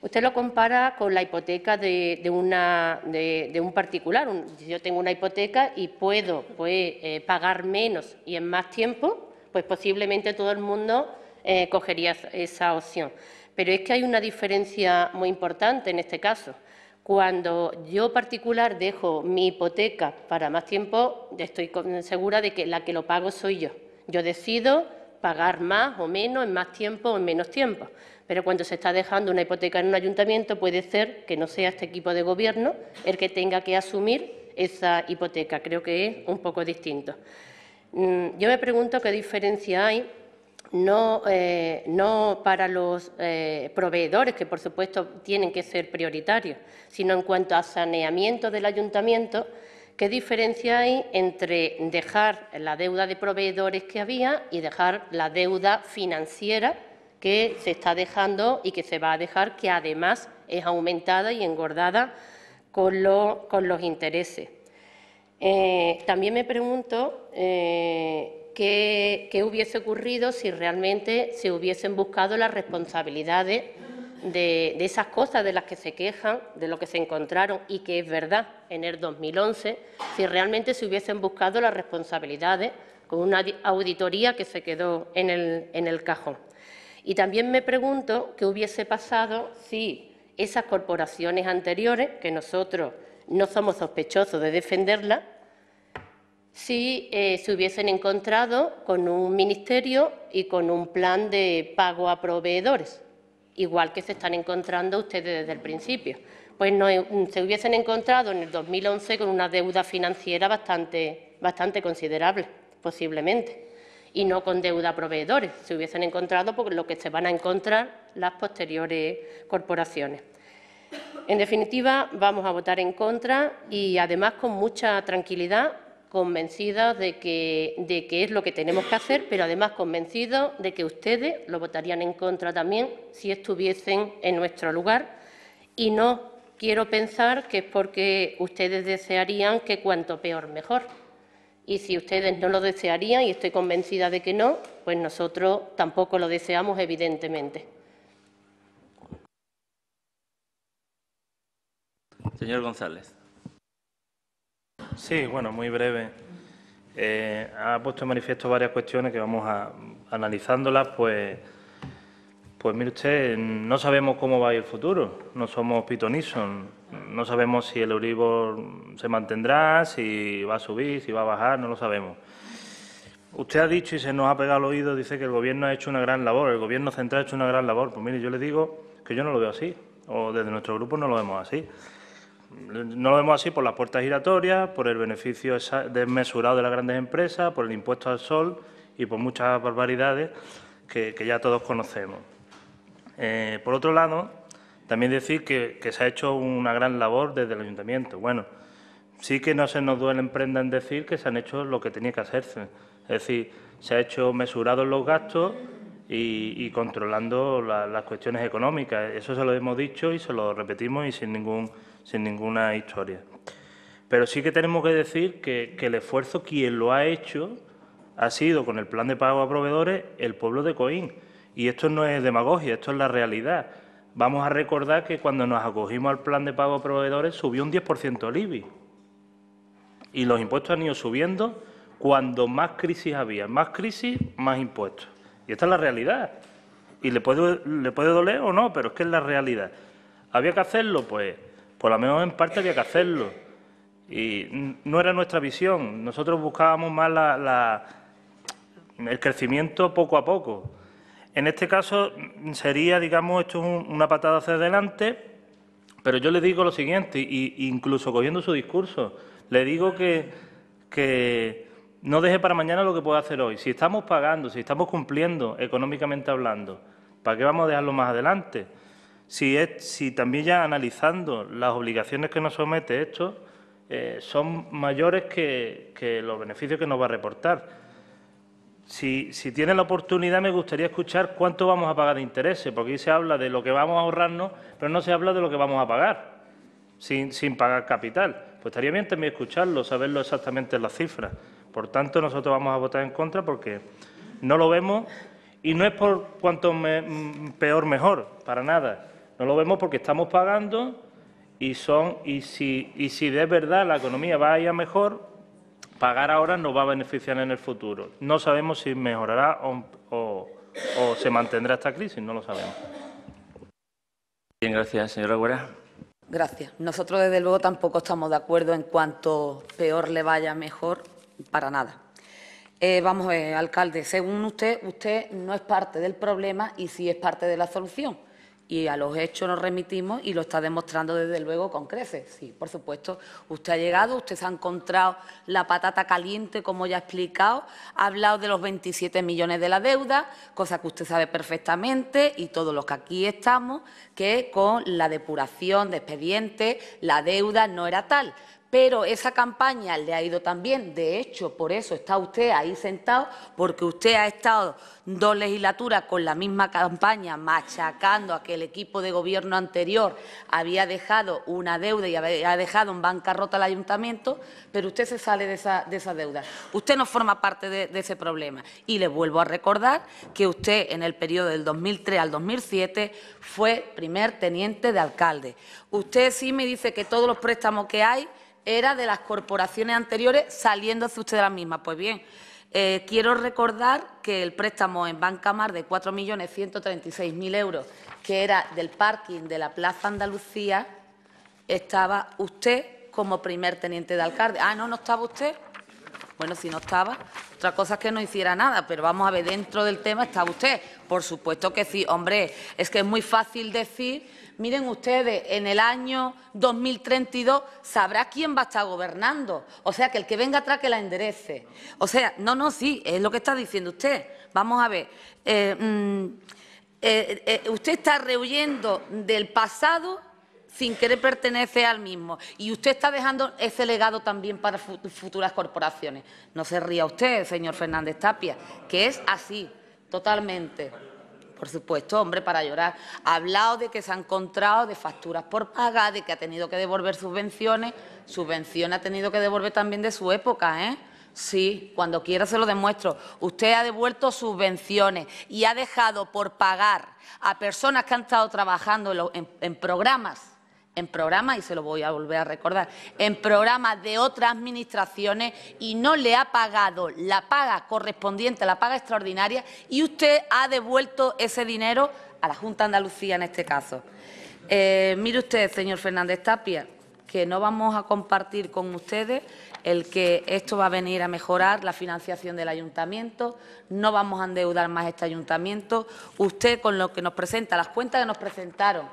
Usted lo compara con la hipoteca de, una, de, un particular. Si yo tengo una hipoteca y puedo pues, eh, pagar menos y en más tiempo, pues posiblemente todo el mundo eh, cogería esa opción. Pero es que hay una diferencia muy importante en este caso. Cuando yo particular dejo mi hipoteca para más tiempo, estoy segura de que la que lo pago soy yo. Yo decido pagar más o menos, en más tiempo o en menos tiempo. Pero cuando se está dejando una hipoteca en un ayuntamiento, puede ser que no sea este equipo de gobierno el que tenga que asumir esa hipoteca. Creo que es un poco distinto. Mm, yo me pregunto qué diferencia hay no, eh, para los eh, proveedores, que por supuesto tienen que ser prioritarios, sino en cuanto a saneamiento del ayuntamiento, ¿Qué diferencia hay entre dejar la deuda de proveedores que había y dejar la deuda financiera que se está dejando y que se va a dejar, que además es aumentada y engordada con, los intereses? Eh, también me pregunto eh, qué hubiese ocurrido si realmente se hubiesen buscado las responsabilidades de, esas cosas de las que se quejan, de lo que se encontraron y que es verdad en el 2011, si realmente se hubiesen buscado las responsabilidades con una auditoría que se quedó en el, cajón. Y también me pregunto qué hubiese pasado si esas corporaciones anteriores, que nosotros no somos sospechosos de defenderlas, si eh, se hubiesen encontrado con un ministerio y con un plan de pago a proveedores igual que se están encontrando ustedes desde el principio. Pues no, se hubiesen encontrado en el 2011 con una deuda financiera bastante, bastante considerable, posiblemente, y no con deuda a proveedores. Se hubiesen encontrado por lo que se van a encontrar las posteriores corporaciones. En definitiva, vamos a votar en contra y, además, con mucha tranquilidad, convencida de que, de es lo que tenemos que hacer, pero además convencida de que ustedes lo votarían en contra también si estuviesen en nuestro lugar. Y no quiero pensar que es porque ustedes desearían que cuanto peor mejor. Y si ustedes no lo desearían, y estoy convencida de que no, pues nosotros tampoco lo deseamos, evidentemente. Señor González. Sí, bueno, muy breve. Eh, ha puesto en manifiesto varias cuestiones que vamos a, analizándolas, pues, pues mire usted, no sabemos cómo va a ir el futuro, no somos pitonison, no sabemos si el Euribor se mantendrá, si va a subir, si va a bajar, no lo sabemos. Usted ha dicho y se nos ha pegado al oído, dice que el Gobierno ha hecho una gran labor, el Gobierno central ha hecho una gran labor. Pues mire, yo le digo que yo no lo veo así, o desde nuestro grupo no lo vemos así. No lo vemos así por las puertas giratorias, por el beneficio desmesurado de las grandes empresas, por el impuesto al sol y por muchas barbaridades que, ya todos conocemos. Eh, por otro lado, también decir que, se ha hecho una gran labor desde el ayuntamiento. Bueno, sí que no se nos duele en prenda en decir que se han hecho lo que tenía que hacerse. Es decir, se ha hecho mesurados los gastos y, controlando las cuestiones económicas. Eso se lo hemos dicho y se lo repetimos y sin, ningún, sin ninguna historia. Pero sí que tenemos que decir que, el esfuerzo quien lo ha hecho ha sido con el plan de pago a proveedores el pueblo de Coín. Y esto no es demagogia, esto es la realidad. Vamos a recordar que cuando nos acogimos al plan de pago a proveedores subió un 10% el IBI. Y los impuestos han ido subiendo cuando más crisis había. Más crisis, más impuestos. Y esta es la realidad. Y le puede, le doler o no, pero es que es la realidad. ¿Había que hacerlo? Pues por lo menos en parte había que hacerlo. Y no era nuestra visión. Nosotros buscábamos más la, el crecimiento poco a poco. En este caso sería, digamos, esto es una patada hacia adelante, pero yo le digo lo siguiente, y, incluso cogiendo su discurso, le digo que no deje para mañana lo que puedo hacer hoy. Si estamos pagando, si estamos cumpliendo económicamente hablando, ¿para qué vamos a dejarlo más adelante? Si, es, si también ya analizando las obligaciones que nos somete esto, eh, son mayores que, los beneficios que nos va a reportar. Si, tiene la oportunidad, me gustaría escuchar cuánto vamos a pagar de intereses, porque ahí se habla de lo que vamos a ahorrarnos, pero no se habla de lo que vamos a pagar, sin, sin pagar capital. Pues estaría bien también escucharlo, saberlo exactamente en las cifras. Por tanto, nosotros vamos a votar en contra porque no lo vemos y no es por cuanto mm, peor mejor, para nada. No lo vemos porque estamos pagando y son y si, de verdad la economía vaya mejor, pagar ahora nos va a beneficiar en el futuro. No sabemos si mejorará o, se mantendrá esta crisis, no lo sabemos. Bien, gracias, señora Guerra. Gracias. Nosotros, desde luego, tampoco estamos de acuerdo en cuanto peor le vaya mejor para nada. Eh, vamos eh, alcalde, según usted, usted no es parte del problema y sí es parte de la solución. Y a los hechos nos remitimos y lo está demostrando desde luego con creces. Sí, por supuesto, usted ha llegado, usted se ha encontrado la patata caliente, como ya ha explicado, ha hablado de los 27 millones de la deuda, cosa que usted sabe perfectamente y todos los que aquí estamos, que con la depuración de expedientes la deuda no era tal pero esa campaña le ha ido también. De hecho, por eso está usted ahí sentado, porque usted ha estado dos legislaturas con la misma campaña, machacando a que el equipo de gobierno anterior había dejado una deuda y había dejado en bancarrota al ayuntamiento, pero usted se sale de esa, deuda. Usted no forma parte de, de ese problema. Y le vuelvo a recordar que usted, en el periodo del 2003 al 2007, fue primer teniente de alcalde. Usted sí me dice que todos los préstamos que hay era de las corporaciones anteriores, saliéndose usted de las mismas. Pues bien, eh, quiero recordar que el préstamo en Banca Mar de 4.136.000 euros, que era del parking de la Plaza Andalucía, estaba usted como primer teniente de alcalde. Ah, no, no estaba usted. Bueno, si no estaba, otra cosa es que no hiciera nada, pero vamos a ver, dentro del tema estaba usted. Por supuesto que sí, hombre, es que es muy fácil decir Miren ustedes, en el año 2032 sabrá quién va a estar gobernando. O sea, que el que venga atrás que la enderece. O sea, no, no, sí, es lo que está diciendo usted. Vamos a ver. Eh, mm, eh, eh, usted está rehuyendo del pasado sin querer pertenece al mismo. Y usted está dejando ese legado también para futuras corporaciones. No se ría usted, señor Fernández Tapia, que es así, totalmente por supuesto, hombre, para llorar. Ha hablado de que se ha encontrado de facturas por pagar, de que ha tenido que devolver subvenciones. Subvención ha tenido que devolver también de su época, ¿eh? Sí, cuando quiera se lo demuestro. Usted ha devuelto subvenciones y ha dejado por pagar a personas que han estado trabajando en, en programas en programa, y se lo voy a volver a recordar, en programas de otras administraciones y no le ha pagado la paga correspondiente, la paga extraordinaria, y usted ha devuelto ese dinero a la Junta de Andalucía en este caso. Eh, mire usted, señor Fernández Tapia, que no vamos a compartir con ustedes el que esto va a venir a mejorar la financiación del ayuntamiento, no vamos a endeudar más este ayuntamiento. Usted, con lo que nos presenta, las cuentas que nos presentaron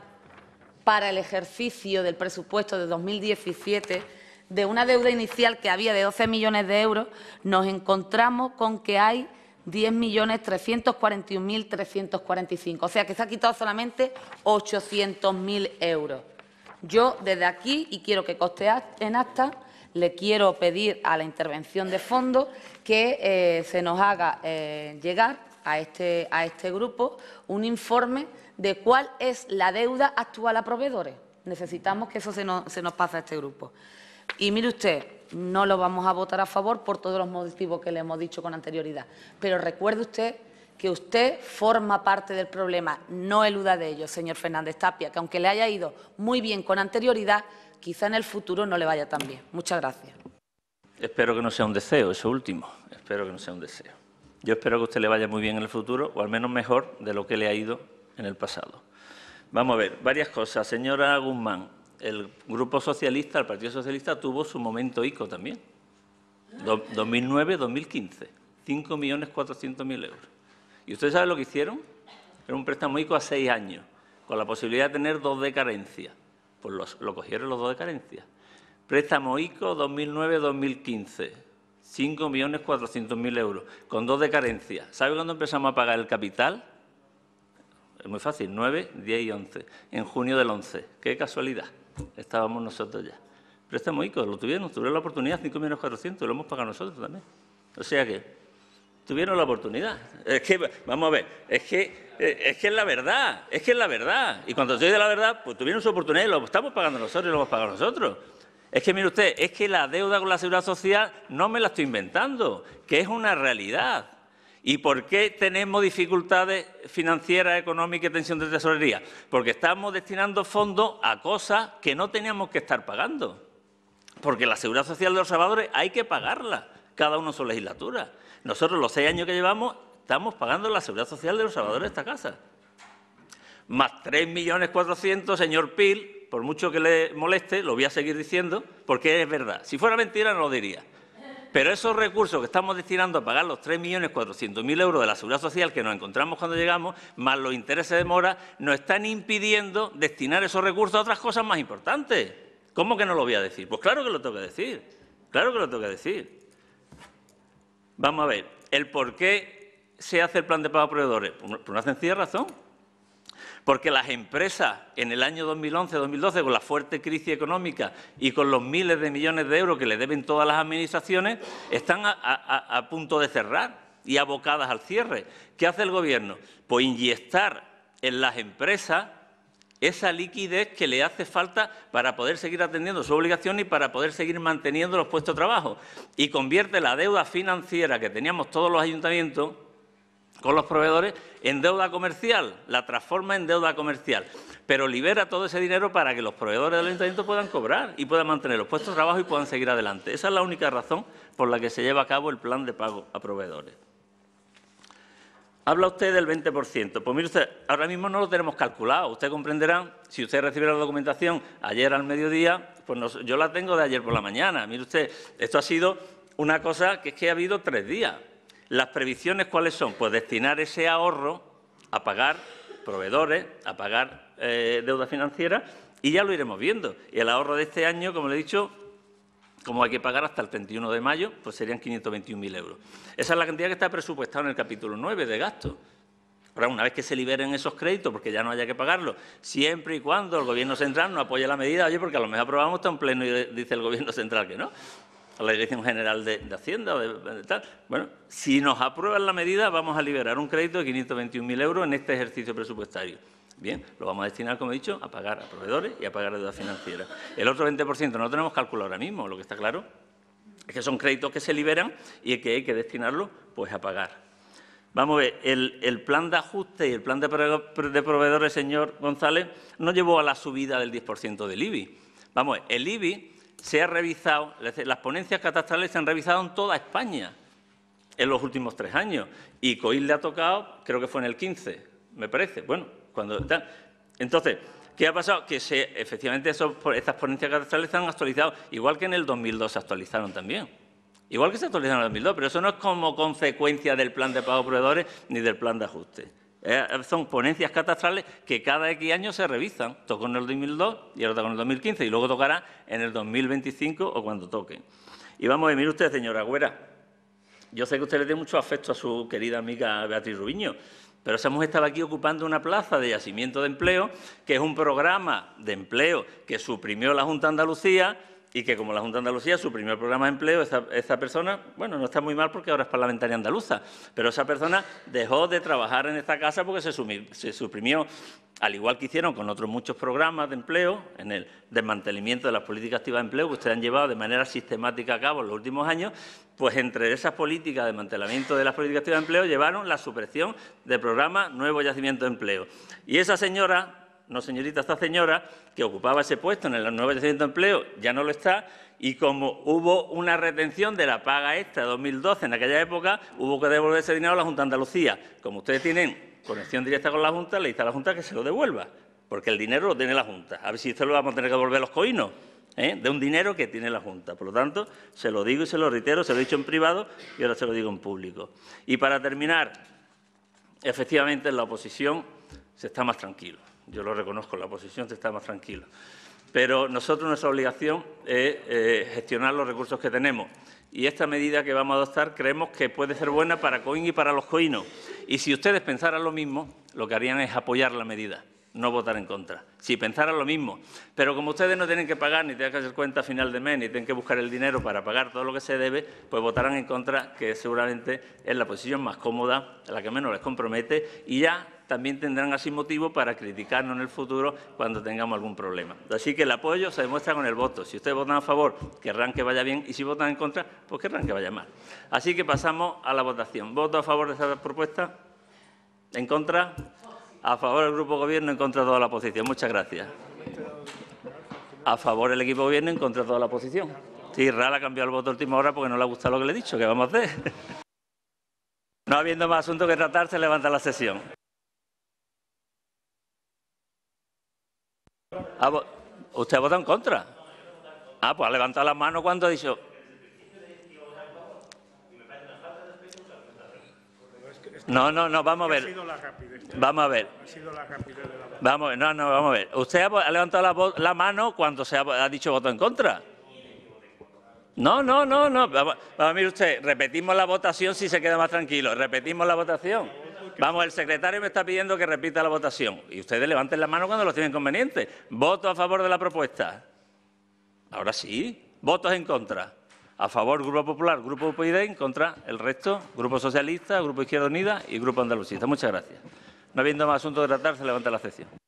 para el ejercicio del presupuesto de 2017 de una deuda inicial que había de 12 millones de euros, nos encontramos con que hay 10.341.345, o sea que se ha quitado solamente 800.000 euros. Yo desde aquí, y quiero que coste en acta, le quiero pedir a la intervención de fondo que eh, se nos haga eh, llegar a este, a este grupo un informe de cuál es la deuda actual a proveedores. Necesitamos que eso se nos, pase a este grupo. Y mire usted, no lo vamos a votar a favor por todos los motivos que le hemos dicho con anterioridad. Pero recuerde usted que usted forma parte del problema, no eluda de ello, señor Fernández Tapia, que aunque le haya ido muy bien con anterioridad, quizá en el futuro no le vaya tan bien. Muchas gracias. Espero que no sea un deseo, eso último. Espero que no sea un deseo. Yo espero que usted le vaya muy bien en el futuro, o al menos mejor de lo que le ha ido en el pasado. Vamos a ver, varias cosas. Señora Guzmán, el Grupo Socialista, el Partido Socialista, tuvo su momento ICO también. 2009-2015, 5.400.000 euros. ¿Y ustedes saben lo que hicieron? Era un préstamo ICO a seis años, con la posibilidad de tener dos de carencia. Pues lo cogieron los dos de carencia. Préstamo ICO 2009-2015, 5.400.000 euros, con dos de carencia. ¿Sabe cuándo empezamos a pagar el capital? Es muy fácil, 9, 10 y 11, en junio del 11. Qué casualidad, estábamos nosotros ya. Pero Préstamo ICO, lo tuvieron, tuvieron la oportunidad, 5 menos 400, lo hemos pagado nosotros también. O sea que tuvieron la oportunidad. Es que, vamos a ver, es que, eh, es que es la verdad, es que es la verdad. Y cuando soy de la verdad, pues tuvieron su oportunidad y lo estamos pagando nosotros y lo hemos pagado nosotros. Es que mire usted, es que la deuda con la seguridad social no me la estoy inventando, que es una realidad. ¿Y por qué tenemos dificultades financieras, económicas y tensión de tesorería? Porque estamos destinando fondos a cosas que no teníamos que estar pagando. Porque la seguridad social de los salvadores hay que pagarla, cada uno en su legislatura. Nosotros los seis años que llevamos estamos pagando la seguridad social de los salvadores de esta casa. Más 3.400.000, señor Pil, por mucho que le moleste, lo voy a seguir diciendo, porque es verdad. Si fuera mentira no lo diría. Pero esos recursos que estamos destinando a pagar los 3.400.000 euros de la seguridad social que nos encontramos cuando llegamos, más los intereses de mora, nos están impidiendo destinar esos recursos a otras cosas más importantes. ¿Cómo que no lo voy a decir? Pues claro que lo tengo que decir. Claro que lo tengo que decir. Vamos a ver, el por qué se hace el plan de pago a proveedores. Por una sencilla razón. Porque las empresas en el año 2011-2012, con la fuerte crisis económica y con los miles de millones de euros que le deben todas las administraciones, están a, punto de cerrar y abocadas al cierre. ¿Qué hace el Gobierno? Pues inyectar en las empresas esa liquidez que le hace falta para poder seguir atendiendo su obligación y para poder seguir manteniendo los puestos de trabajo. Y convierte la deuda financiera que teníamos todos los ayuntamientos con los proveedores en deuda comercial, la transforma en deuda comercial, pero libera todo ese dinero para que los proveedores del ayuntamiento puedan cobrar y puedan mantener los puestos de trabajo y puedan seguir adelante. Esa es la única razón por la que se lleva a cabo el plan de pago a proveedores. Habla usted del 20%. Pues mire usted, ahora mismo no lo tenemos calculado. Usted comprenderá, si usted recibiera la documentación ayer al mediodía, pues yo la tengo de ayer por la mañana. Mire usted, esto ha sido una cosa que es que ha habido tres días. ¿Las previsiones cuáles son? Pues destinar ese ahorro a pagar proveedores, a pagar eh, deuda financiera y ya lo iremos viendo. Y el ahorro de este año, como le he dicho, como hay que pagar hasta el 31 de mayo, pues serían 521.000 euros. Esa es la cantidad que está presupuestada en el capítulo 9 de gasto. Ahora, una vez que se liberen esos créditos, porque ya no haya que pagarlos, siempre y cuando el Gobierno central no apoye la medida, oye, porque a lo mejor aprobamos tan pleno y dice el Gobierno central que no a la Dirección General de, Hacienda, o de, tal. Bueno, si nos aprueban la medida, vamos a liberar un crédito de 521.000 euros en este ejercicio presupuestario. Bien, lo vamos a destinar, como he dicho, a pagar a proveedores y a pagar deuda financiera. El otro 20% no tenemos cálculo ahora mismo, lo que está claro es que son créditos que se liberan y que hay que destinarlos pues, a pagar. Vamos a ver, el, plan de ajuste y el plan de, de proveedores, señor González, no llevó a la subida del 10% del IBI. Vamos a ver, el IBI se ha revisado, las ponencias catastrales se han revisado en toda España en los últimos tres años. Y COIL le ha tocado, creo que fue en el 15, me parece. Bueno, cuando Entonces, ¿qué ha pasado? Que efectivamente estas ponencias catastrales se han actualizado, igual que en el 2002 se actualizaron también. Igual que se actualizaron en el 2002, pero eso no es como consecuencia del plan de pago proveedores ni del plan de ajuste. Eh, eh, son ponencias catastrales que cada X año se revisan. Tocó en el 2002 y ahora tocó en el 2015 y luego tocará en el 2025 o cuando toque. Y vamos a ver, mire usted, señora Agüera, yo sé que usted le tiene mucho afecto a su querida amiga Beatriz Rubiño, pero esa mujer estaba aquí ocupando una plaza de yacimiento de empleo, que es un programa de empleo que suprimió la Junta de Andalucía y que como la Junta de Andalucía suprimió el programa de empleo, esa persona, bueno, no está muy mal porque ahora es parlamentaria andaluza, pero esa persona dejó de trabajar en esta casa porque se, suprimió, al igual que hicieron con otros muchos programas de empleo, en el desmantelamiento de las políticas activas de empleo que ustedes han llevado de manera sistemática a cabo en los últimos años, pues entre esas políticas de desmantelamiento de las políticas activas de empleo llevaron la supresión del programa Nuevo Yacimiento de Empleo. Y esa señora no señorita, esta señora, que ocupaba ese puesto en el nuevo de Empleo, ya no lo está, y como hubo una retención de la paga extra 2012 en aquella época, hubo que devolver ese dinero a la Junta de Andalucía. Como ustedes tienen conexión directa con la Junta, le dice a la Junta que se lo devuelva, porque el dinero lo tiene la Junta. A ver si esto lo vamos a tener que devolver los coinos. ¿eh? de un dinero que tiene la Junta. Por lo tanto, se lo digo y se lo reitero, se lo he dicho en privado y ahora se lo digo en público. Y para terminar, efectivamente la oposición se está más tranquilo yo lo reconozco, la oposición está más tranquila. Pero nosotros nuestra obligación es eh, gestionar los recursos que tenemos. Y esta medida que vamos a adoptar creemos que puede ser buena para COIN y para los COINOS. Y si ustedes pensaran lo mismo, lo que harían es apoyar la medida, no votar en contra. Si pensaran lo mismo. Pero como ustedes no tienen que pagar, ni tienen que hacer cuenta a final de mes, ni tienen que buscar el dinero para pagar todo lo que se debe, pues votarán en contra, que seguramente es la posición más cómoda, la que menos les compromete, y ya también tendrán así motivo para criticarnos en el futuro cuando tengamos algún problema. Así que el apoyo se demuestra con el voto. Si ustedes votan a favor, querrán que vaya bien, y si votan en contra, pues querrán que vaya mal. Así que pasamos a la votación. ¿Voto a favor de esta propuesta? ¿En contra? A favor del Grupo Gobierno, en contra de toda la oposición. Muchas gracias. A favor el equipo Gobierno, en contra de toda la oposición. Sí, Rala cambiado el voto a última hora porque no le ha gustado lo que le he dicho. ¿Qué vamos a hacer? No habiendo más asunto que tratar, se levanta la sesión. Ah, pues, ¿Usted ha en contra? Ah, pues ha levantado la mano cuando ha dicho... No, no, no, vamos a ver. Vamos a ver. Vamos, no, no, vamos a ver. Usted ha levantado la, mano cuando se ha, dicho voto en contra. No, no, no, no. Vamos, a ver usted, repetimos la votación si se queda más tranquilo. Repetimos la votación. Vamos, el secretario me está pidiendo que repita la votación. Y ustedes levanten la mano cuando lo tienen conveniente. ¿Voto a favor de la propuesta? Ahora sí. ¿Votos en contra? A favor, Grupo Popular, Grupo UPyD, e, en contra el resto, Grupo Socialista, Grupo Izquierda Unida y Grupo Andalucista. Muchas gracias. No habiendo más asuntos de tratar, se levanta la sesión.